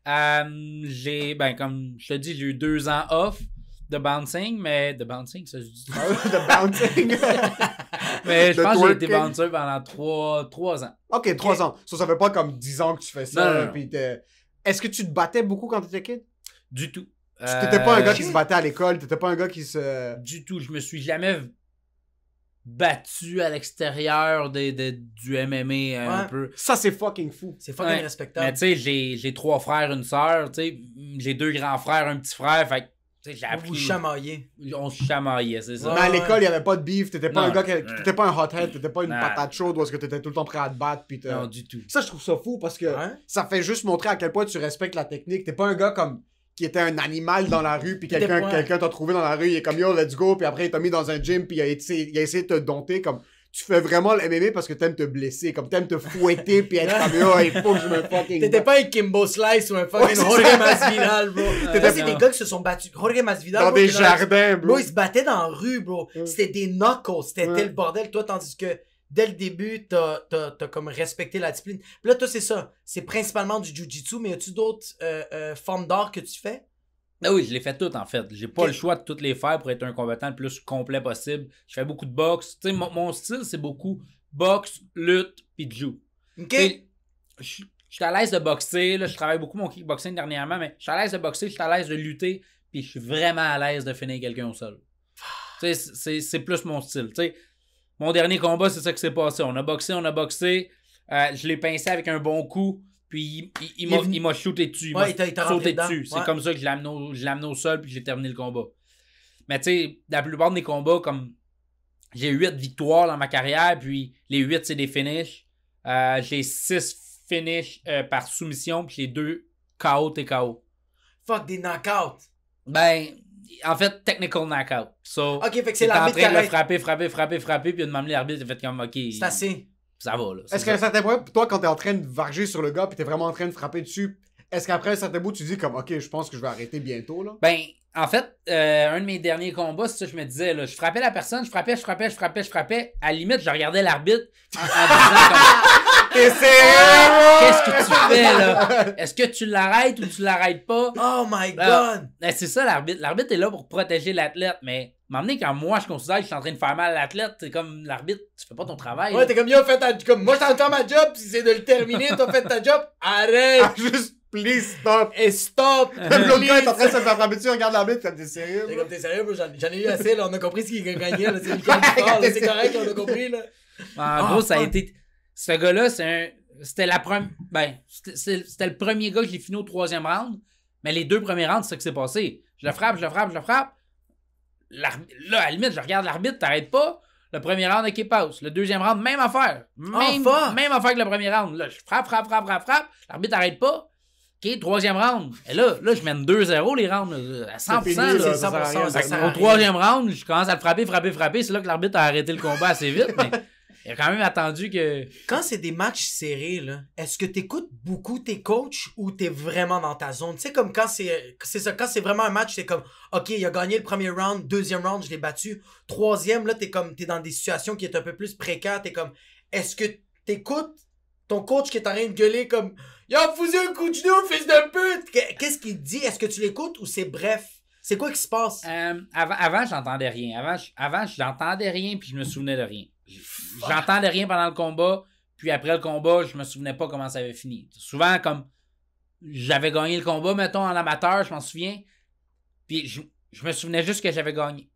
Euh, j'ai, ben, comme je te dis, j'ai eu deux ans off de bouncing, mais de bouncing, ça je dis. de bouncing. mais je pense que j'ai été bouncer pendant trois, ans. Ok, trois ans. Ça, fait pas comme dix ans que tu fais ça. Est-ce que tu te battais beaucoup quand t'étais kid? Du tout. Tu n'étais pas un euh, gars qui se battait à l'école, tu n'étais pas un gars qui se. Du tout. Je me suis jamais battu à l'extérieur des, du MMA un peu. Ça, c'est fucking fou. C'est fucking respectable. Mais tu sais, j'ai, j'ai trois frères, une sœur, tu sais, j'ai deux grands frères, un petit frère, fait j'ai appris... Vous chamaillait. On se chamaillait, c'est ça. mais à l'école, il n'y avait pas de beef. T'étais pas un gars qui. T'étais pas un hothead, t'étais pas une patate chaude est-ce que t'étais tout le temps prêt à te battre. Puis non, du tout. Ça, je trouve ça fou parce que ça fait juste montrer à quel point tu respectes la technique. T'es pas un gars comme qui était un animal dans la rue, puis quelqu'un t'a trouvé dans la rue, il est comme yo, let's go, puis après il t'a mis dans un gym, puis il a, essayé, il a essayé de te dompter. Comme tu fais vraiment le MMA parce que t'aimes te blesser, comme t'aimes te fouetter puis être comme Yo, il faut que je me fucking. T'étais pas un Kimbo Slice ou un fucking Jorge Masvidal, bro. T'étais c'est des gars qui se sont battus. Jorge Masvidal. Dans des jardins, bro. ils se battaient dans la rue, bro. C'était des knuckles, c'était le bordel, toi, tandis que dès le début, t'as as, comme respecté la discipline. là, toi, c'est ça. C'est principalement du Jiu-Jitsu, mais as-tu d'autres euh, euh, formes d'art que tu fais? Ben oui, je les fais toutes en fait. J'ai pas le choix de toutes les faire pour être un combattant le plus complet possible. Je fais beaucoup de boxe. Tu sais, mon, style, c'est beaucoup boxe, lutte, puis jiu. OK. Je suis à l'aise de boxer. je travaille beaucoup mon kickboxing dernièrement, mais je suis à l'aise de boxer, je suis à l'aise de lutter, puis je suis vraiment à l'aise de finir quelqu'un au sol. c'est plus mon style. Tu sais, mon dernier combat, c'est ça qui s'est passé. On a boxé, on a boxé. Euh, je l'ai pincé avec un bon coup. Puis il, m'a shooté dessus. Ouais, il dessus. C'est comme ça que je l'ai amené, au sol puis j'ai terminé le combat. Mais tu sais, la plupart de mes combats, comme j'ai 8 victoires dans ma carrière, puis les 8, c'est des finishes. Euh, j'ai 6 finishes euh, par soumission, puis j'ai deux KO, Fuck, des knockouts! Ben, en fait, technical knockout. So, ok, fait que c'est l'arbitre. en train de le frapper, frapper, frapper, frapper, puis de même l'arbitre, fait comme, ok. C'est assez. Ça va, là. Est-ce qu'à un certain point, toi, quand t'es en train de varger sur le gars, puis t'es vraiment en train de frapper dessus, est-ce qu'après un certain bout, tu dis comme, ok, je pense que je vais arrêter bientôt, là? Ben, en fait, euh, un de mes derniers combats, c'est ça je me disais, là, je frappais la personne, je frappais, je frappais, je frappais, je frappais. À la limite, je regardais l'arbitre en, en disant comme, T'es sérieux? Qu'est-ce que tu fais, là? Est-ce que tu l'arrêtes ou tu l'arrêtes pas? Oh my God God! Ben, c'est ça, l'arbitre. L'arbitre est là pour protéger l'athlète, mais m'emmener quand moi je considère que je suis en train de faire mal à l'athlète, c'est comme l'arbitre, tu fais pas ton travail. Ouais, t'es comme, yo, fais ta... comme, moi, je de faire ma job, si c'est de le terminer, t'as fait ta job, arrête! Ah, juste... Please stop! Et stop! L'autre gars est en train de se faire frapper dessus, regarde l'arbitre, t'es sérieux? T'es comme t'es sérieux, j'en ai eu assez, là, on a compris ce qu'il gagnait, là, c'est c'est correct, on a compris, là. En ah, gros, ah, ça a été ce gars-là, c'était la première. Ben, c'était le premier gars que j'ai fini au troisième round. Mais les deux premiers rounds, c'est ce qui s'est passé. Je le frappe, je le frappe, je le frappe. Là, à la limite, je regarde l'arbitre, t'arrêtes pas. Le premier round, ok, passe. Le deuxième round, même affaire. Même, oh, même affaire que le premier round. Là, je frappe, frappe, frappe, frappe, frappe. L'arbitre arrête pas. OK, troisième round. Et là, là je mène 2-0 les rounds. Euh, à 100%, fini, 100%, Au troisième round, je commence à le frapper, frapper, frapper. C'est là que l'arbitre a arrêté le combat assez vite. mais il a quand même attendu que. Quand c'est des matchs serrés, là, est-ce que tu écoutes beaucoup tes coachs ou t'es vraiment dans ta zone? Tu sais, comme quand c'est. C'est ça, quand c'est vraiment un match, c'est comme OK, il a gagné le premier round, deuxième round, je l'ai battu. Troisième, là, t'es comme t'es dans des situations qui est un peu plus précaires. T'es comme Est-ce que t'écoutes ton coach qui est en train de gueuler comme Il a foutu un coup de genou, fils de pute! Qu'est-ce qu'il dit? Est-ce que tu l'écoutes ou c'est bref? C'est quoi qui se passe? Euh, avant, avant j'entendais rien. Avant, je j'entendais rien puis je me souvenais de rien. J'entendais rien pendant le combat. Puis après le combat, je me souvenais pas comment ça avait fini. Souvent, comme j'avais gagné le combat, mettons, en amateur, je m'en souviens. Puis je, me souvenais juste que j'avais gagné.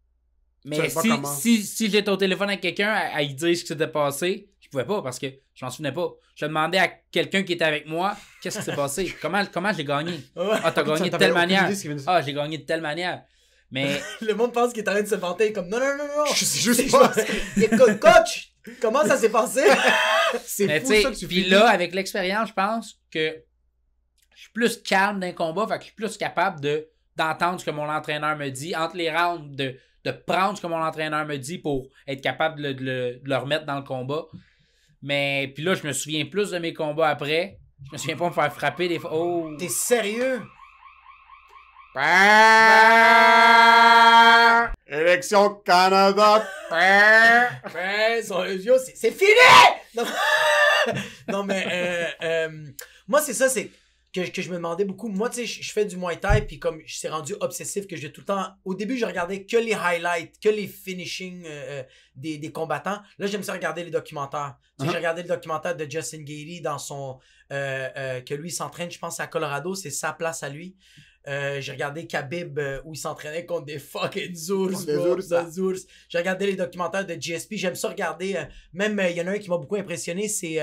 Mais si, si, j'étais au téléphone avec quelqu'un à, lui dire ce qui s'était passé, je pouvais pas parce que je m'en souvenais pas. Je demandais à quelqu'un qui était avec moi qu'est-ce qui s'est passé, comment, comment j'ai gagné. Ah, t'as gagné de telle manière. Ah, j'ai gagné de telle manière. Mais. le monde pense qu'il est en train de se vanter comme non, non, non, non. juste pas. Juste... Coach, comment ça s'est passé? c'est fou ça que tu Puis là, avec l'expérience, je pense que je suis plus calme d'un combat, fait que je suis plus capable de d'entendre ce que mon entraîneur me dit, entre les rounds, de, prendre ce que mon entraîneur me dit pour être capable de, le, remettre dans le combat. Mais puis là, je me souviens plus de mes combats après. Je me souviens pas me faire frapper des fois. Oh! T'es sérieux? Élection Canada. c'est fini! Non, mais euh, euh, moi, c'est ça, c'est que, je me demandais beaucoup. Moi, tu sais, je fais du Muay Thai, puis comme je suis rendu obsessif, que j'ai tout le temps. Au début, je regardais que les highlights, que les finishing euh, des, combattants. Là, j'aime ça regarder les documentaires. j'ai uh-huh. regardé le documentaire de Justin Gailey dans son. que lui s'entraîne, je pense, à Colorado. C'est sa place à lui. Euh, j'ai regardé Khabib euh, où il s'entraînait contre des fucking Zours. J'ai regardé les documentaires de GSP. J'aime ça regarder. Euh, même, il y en a un qui m'a beaucoup impressionné, c'est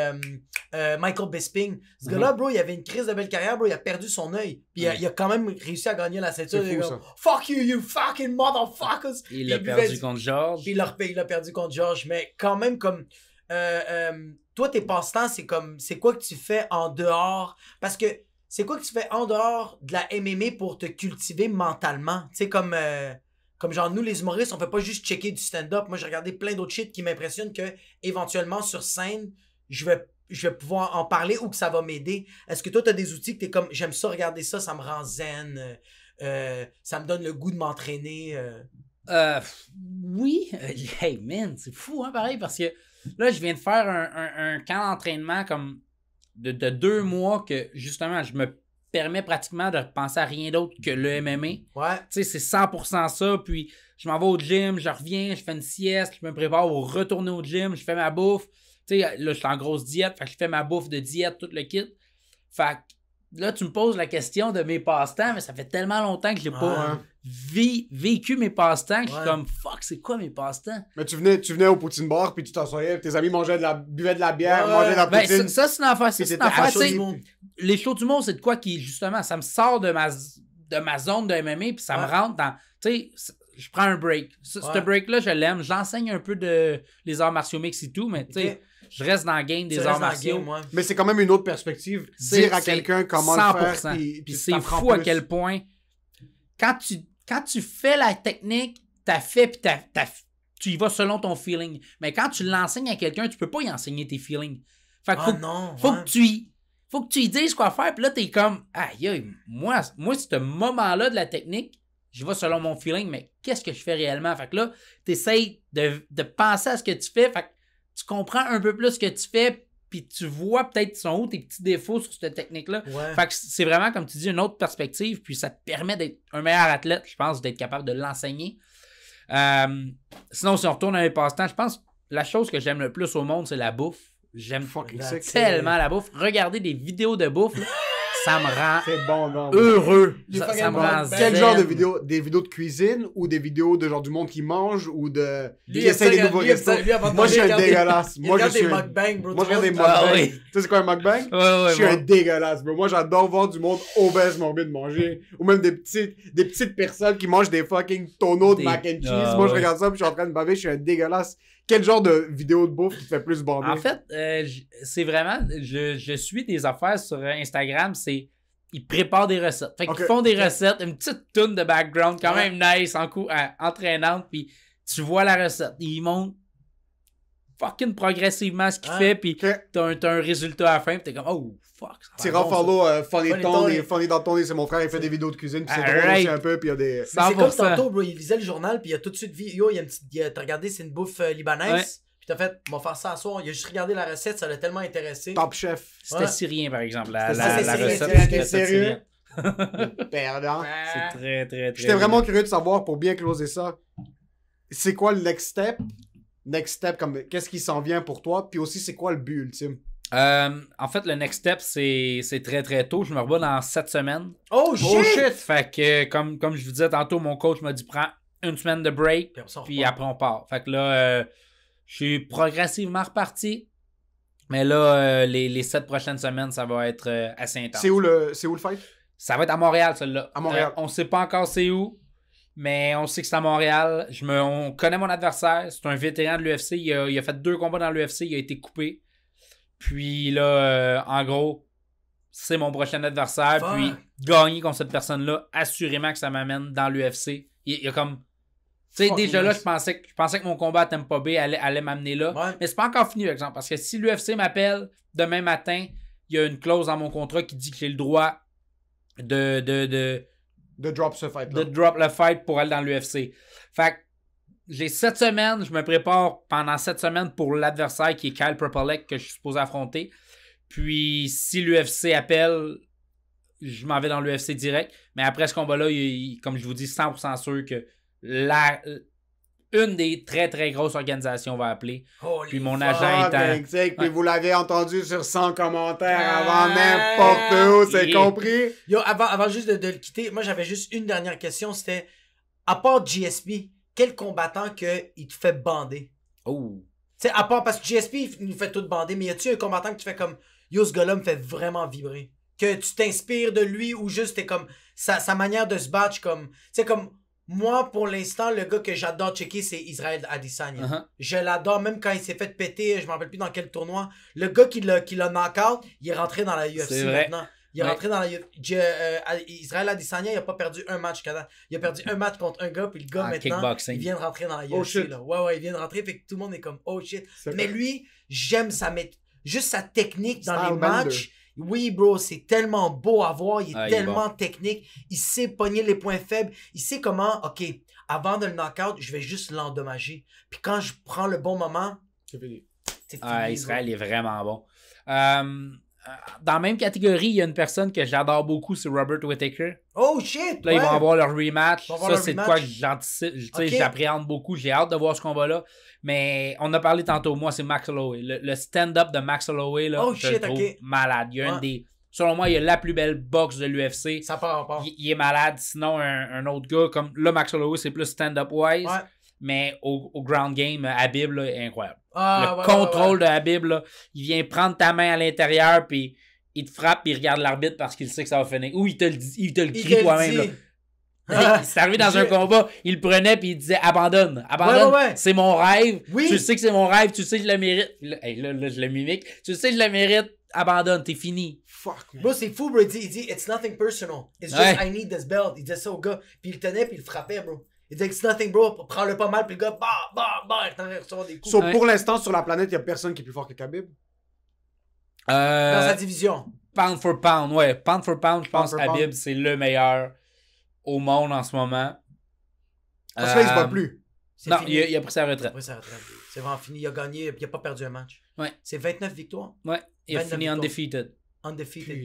Michael Bisping. Ce gars-là, mhm. bro, il avait une crise de belle carrière, bro. Il a perdu son œil. Puis il, a, quand même réussi à gagner la ceinture. Fuck you, you fucking motherfuckers. Il l'a perdu contre George. Puis il l'a perdu contre George. Mais quand même, comme. toi, tes passe-temps, c'est comme. C'est quoi que tu fais en dehors? Parce que c'est quoi que tu fais en dehors de la MMA pour te cultiver mentalement? Tu sais, comme, euh, comme genre nous, les humoristes, on fait pas juste checker du stand-up. Moi, j'ai regardé plein d'autres shit qui m'impressionnent que éventuellement sur scène, je vais, je vais pouvoir en parler ou que ça va m'aider. Est-ce que toi, tu as des outils que tu es comme j'aime ça, regarder ça, ça me rend zen, euh, euh, ça me donne le goût de m'entraîner? Euh... oui, hey man, c'est fou, hein, pareil, parce que là, je viens de faire un, un, un camp d'entraînement comme de, deux mois que justement, je me permets pratiquement de penser à rien d'autre que le MMA. Ouais. Tu sais, c'est 100% ça. Puis je m'en vais au gym, je reviens, je fais une sieste, je me prépare au retourner au gym, je fais ma bouffe. Tu sais, là, je suis en grosse diète, fait je fais ma bouffe de diète, tout le kit. Fait que là, tu me poses la question de mes passe-temps, mais ça fait tellement longtemps que j'ai pas hein, vécu mes passe-temps que je suis comme fuck, c'est quoi mes passe-temps? Mais tu venais, tu venais au poutine bar puis tu t'assoyais, tes amis mangeaient de la, buvaient de la bière, mangeaient de la ben, poutine. ça, c'est une affaire, c'est une affaire. Les choses du monde, c'est de quoi qui, justement, ça me sort de ma, de ma zone de MMA puis ça me rentre dans. Tu sais, je prends un break. Ce break-là, je l'aime. J'enseigne un peu de les arts martiaux mix et tout, mais tu sais je reste dans le game des arts Mais c'est quand même une autre perspective. Dire à quelqu'un comment faire. Puis, c'est fou à quel point, quand tu, quand tu fais la technique, t'as fait, puis tu y vas selon ton feeling. Mais quand tu l'enseignes à quelqu'un, tu peux pas y enseigner tes feelings. Fait ah faut, non, faut que tu y, faut que tu y dises quoi faire, puis là, t'es comme, aïe, moi, moi, ce moment-là de la technique, je vais selon mon feeling, mais qu'est-ce que je fais réellement? Fait que là, t'essayes de, de penser à ce que tu fais tu comprends un peu plus ce que tu fais, puis tu vois peut-être son où tes petits défauts sur cette technique-là. Fait que c'est vraiment, comme tu dis, une autre perspective, puis ça te permet d'être un meilleur athlète, je pense, d'être capable de l'enseigner. Euh, sinon, si on retourne à mes passe-temps, je pense la chose que j'aime le plus au monde, c'est la bouffe. J'aime tellement la bouffe. Regardez des vidéos de bouffe. ça me rend heureux. Quel genre de vidéo Des vidéos de cuisine ou des vidéos de genre du monde qui mange ou de. qui essaie des nouveaux restos Moi, je suis un dégueulasse. Moi, je suis. Moi, je regarde des mukbangs. Ah tu sais, c'est quoi un mukbang Je suis un dégueulasse, bro. Moi, j'adore voir du monde obèse de manger. Ou même des petites, des petites personnes qui mangent des fucking tonneaux de mac and cheese. Ah Moi, je regarde ça puis je suis en train de baver. Je suis un dégueulasse. Quel genre de vidéo de bouffe qui fait plus bander? En fait, euh, c'est vraiment. Je, je, suis des affaires sur euh, Instagram, c'est. Ils préparent des recettes. Fait qu'ils font des recettes, une petite toune de background, quand même nice, en coup, entraînante, puis tu vois la recette. Ils montent progressivement ce qu'il ah, fait, puis t'as un, un, résultat à la fin, pis t'es comme, oh fuck. C'est Raffalo, euh, Funny, Tony, Funny c'est mon frère, il fait des vidéos de cuisine, puis c'est drôle aussi un peu, puis il y a des. C'est comme tantôt, bro, il lisait le journal, puis il a tout de suite vu, yo, il y a une petite. T'as regardé, c'est une bouffe euh, libanaise. Ouais. Puis t'as fait, m'en faire ça à soir. Il a juste regardé la recette, ça l'a tellement intéressé. Top chef. C'était syrien, par exemple, la, la, la recette. sérieux. Perdant. C'est très, très, très. J'étais vraiment curieux de savoir, pour bien closer ça, c'est quoi le next step next step, comme qu'est-ce qui s'en vient pour toi, puis aussi c'est quoi le but ultime? Euh, en fait, le next step, c'est très très tôt. Je me revois dans sept semaines. Oh, oh shit! Fait que, comme, comme je vous disais tantôt, mon coach m'a dit prends une semaine de break, puis, après on part. Fait que là, euh, je suis progressivement reparti. Mais là, euh, les, les prochaines semaines, ça va être assez intense. C'est où, le, où fight? Ça va être à Montréal, celle-là. À Montréal. on sait pas encore c'est où mais on sait que c'est à Montréal. Je me, on connaît mon adversaire. C'est un vétéran de l'UFC. Il, il a, fait deux combats dans l'UFC. Il a été coupé. Puis là, euh, en gros, c'est mon prochain adversaire. Puis gagner contre cette personne-là, assurément que ça m'amène dans l'UFC. Il, y a comme. Tu sais, déjà là, je pensais, que, je pensais que mon combat à Tempo B allait, allait m'amener là. Mais c'est pas encore fini, par exemple. Parce que si l'UFC m'appelle demain matin, il y a une clause dans mon contrat qui dit que j'ai le droit de, de de drop ce fight -là. De drop le fight pour aller dans l'UFC. Fait que j'ai sept semaines, je me prépare pendant sept semaines pour l'adversaire qui est Kyle Propolek que je suis supposé affronter. Puis si l'UFC appelle, je m'en vais dans l'UFC direct. Mais après ce combat-là, comme je vous dis, 100% sûr que la, une des très, très grosses organisations va appeler. puis mon agent est puis vous l'avez entendu sur 100 commentaires ah! avant n'importe où, c'est compris? avant, juste de, le quitter, moi j'avais juste une dernière question, c'était, à part GSP, quel combattant que il te fait bander? Oh! Tu sais, à part, parce que GSP, il nous fait tout bander, mais y a-tu un combattant que tu fais comme, yo, ce fait vraiment vibrer? Que tu t'inspires de lui ou juste t'es comme, sa, sa manière de se battre, comme, tu sais, comme moi, pour l'instant, le gars que j'adore checker, c'est Israel Adesanya. Uh-huh. Je l'adore, même quand il s'est fait péter, je ne me rappelle plus dans quel tournoi. Le gars qui l'a, qui knock il est rentré dans la UFC maintenant. Il est rentré dans la UFC. Euh, Israël Adesanya, il n'a pas perdu un match. Il a perdu un match contre un gars, puis le gars, ah, maintenant, il vient de rentrer dans la UFC. Oh, Ouais, ouais, il vient de rentrer, fait que tout le monde est comme « Oh shit ». Mais lui, j'aime sa... Juste sa technique dans les matchs oui, bro, c'est tellement beau à voir, il est ah, tellement technique, il sait pogner les points faibles, il sait comment, OK, avant de le knockout, je vais juste l'endommager. Puis quand je prends le bon moment, c'est fini. Ah, Israël est vraiment bon. Euh, dans la même catégorie, il y a une personne que j'adore beaucoup, c'est Robert Whittaker. Oh shit! Là, ils vont avoir leur rematch. ça, c'est de quoi que j'anticipe. J'appréhende beaucoup. J'ai hâte de voir ce combat-là. Mais on a parlé tantôt, moi, c'est Max Holloway. Le, stand-up de Max Holloway, là, oh, je trouve malade. Il y a des. Selon moi, il a la plus belle boxe de l'UFC. Ça part, part. Il, est malade. Sinon, un, autre gars, comme là, Max Holloway, c'est plus stand-up wise. Ouais mais au, ground game, Habib là, est incroyable. Ah, le contrôle de Habib, là, il vient prendre ta main à l'intérieur, puis il te frappe, puis il regarde l'arbitre parce qu'il sait que ça va finir. Ou il te le, dit, il te le crie toi-même. C'est arrivé dans un combat, il le prenait puis il disait abandonne, abandonne, c'est mon rêve, tu sais que c'est mon rêve, tu sais que je le mérite. Là, je le mimique, tu sais que je le mérite, abandonne, t'es fini. Fuck, c'est fou, bro, il dit, it's nothing personal, it's just I need this belt, il disait ça au gars, puis il tenait puis il frappait, bro. Il dit, c'est nothing, bro, prends-le pas mal, puis le gars, bah, bah, bah, il t'en des coups. So, Pour l'instant, sur la planète, il n'y a personne qui est plus fort que Khabib euh, Dans sa division. Pound for pound, ouais. Pound for pound, je pense Khabib, c'est le meilleur au monde en ce moment. Parce que il se bat euh, plus. Non, il a, pris sa retraite. Il a pris sa retraite. C'est vraiment fini. Il a gagné, il n'a pas perdu un match. Ouais. C'est 29 victoires. Ouais. Il a fini undefeated. Undefeated,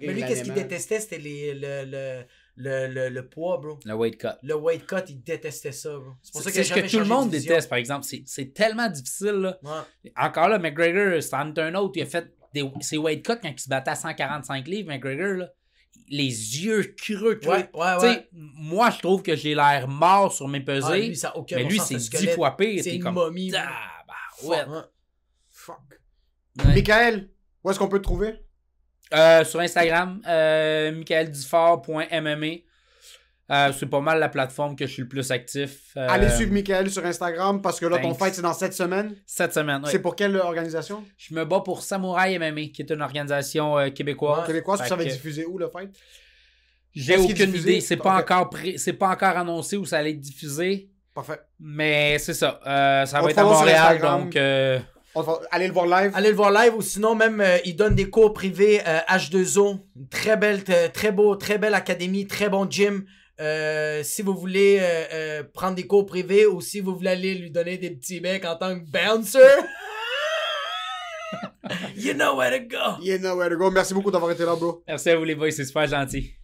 Mais lui, qu'est-ce qu'il détestait C'était le, le, le, le, poids, bro. Le weight cut. Le weight cut, il détestait ça, bro. C'est pour ça que, ce que tout le monde déteste, par exemple. C'est tellement difficile, là. Encore là, McGregor, c'est un autre. Il a fait des, ses weight cuts quand il se battait à 145 livres, McGregor, là. Les yeux creux, Tu Ouais, Moi, je trouve que j'ai l'air mort sur mes ah, pesées. lui, mais lui, c'est 10 fois pire. C'est une comme, momie. Ah, bah, Fuck. Fuck. Michael, où est-ce qu'on peut te trouver? Euh, sur Instagram, euh, euh, c'est pas mal la plateforme que je suis le plus actif. Euh, Allez suivre Michael sur Instagram parce que là, ton fight, c'est dans cette semaines. 7 semaines, oui. C'est pour quelle organisation Je me bats pour Samouraï MMA, qui est une organisation québécoise. québécoise, ça va être diffusé où le fight J'ai aucune idée. C'est pas, encore pas encore annoncé où ça allait être diffusé. Parfait. Mais c'est ça. ça va être à Montréal, donc. Allez le voir live. Allez le voir live ou sinon même euh, il donne des cours privés H2O, euh, très belle très beau, très belle académie, très bon gym. Euh, si vous voulez prendre des cours privés ou si vous voulez aller lui donner des petits mecs en tant que bouncer. you know where to go. You know where to go. Merci beaucoup d'avoir été là, bro. Merci à vous les boys, c'est super gentil.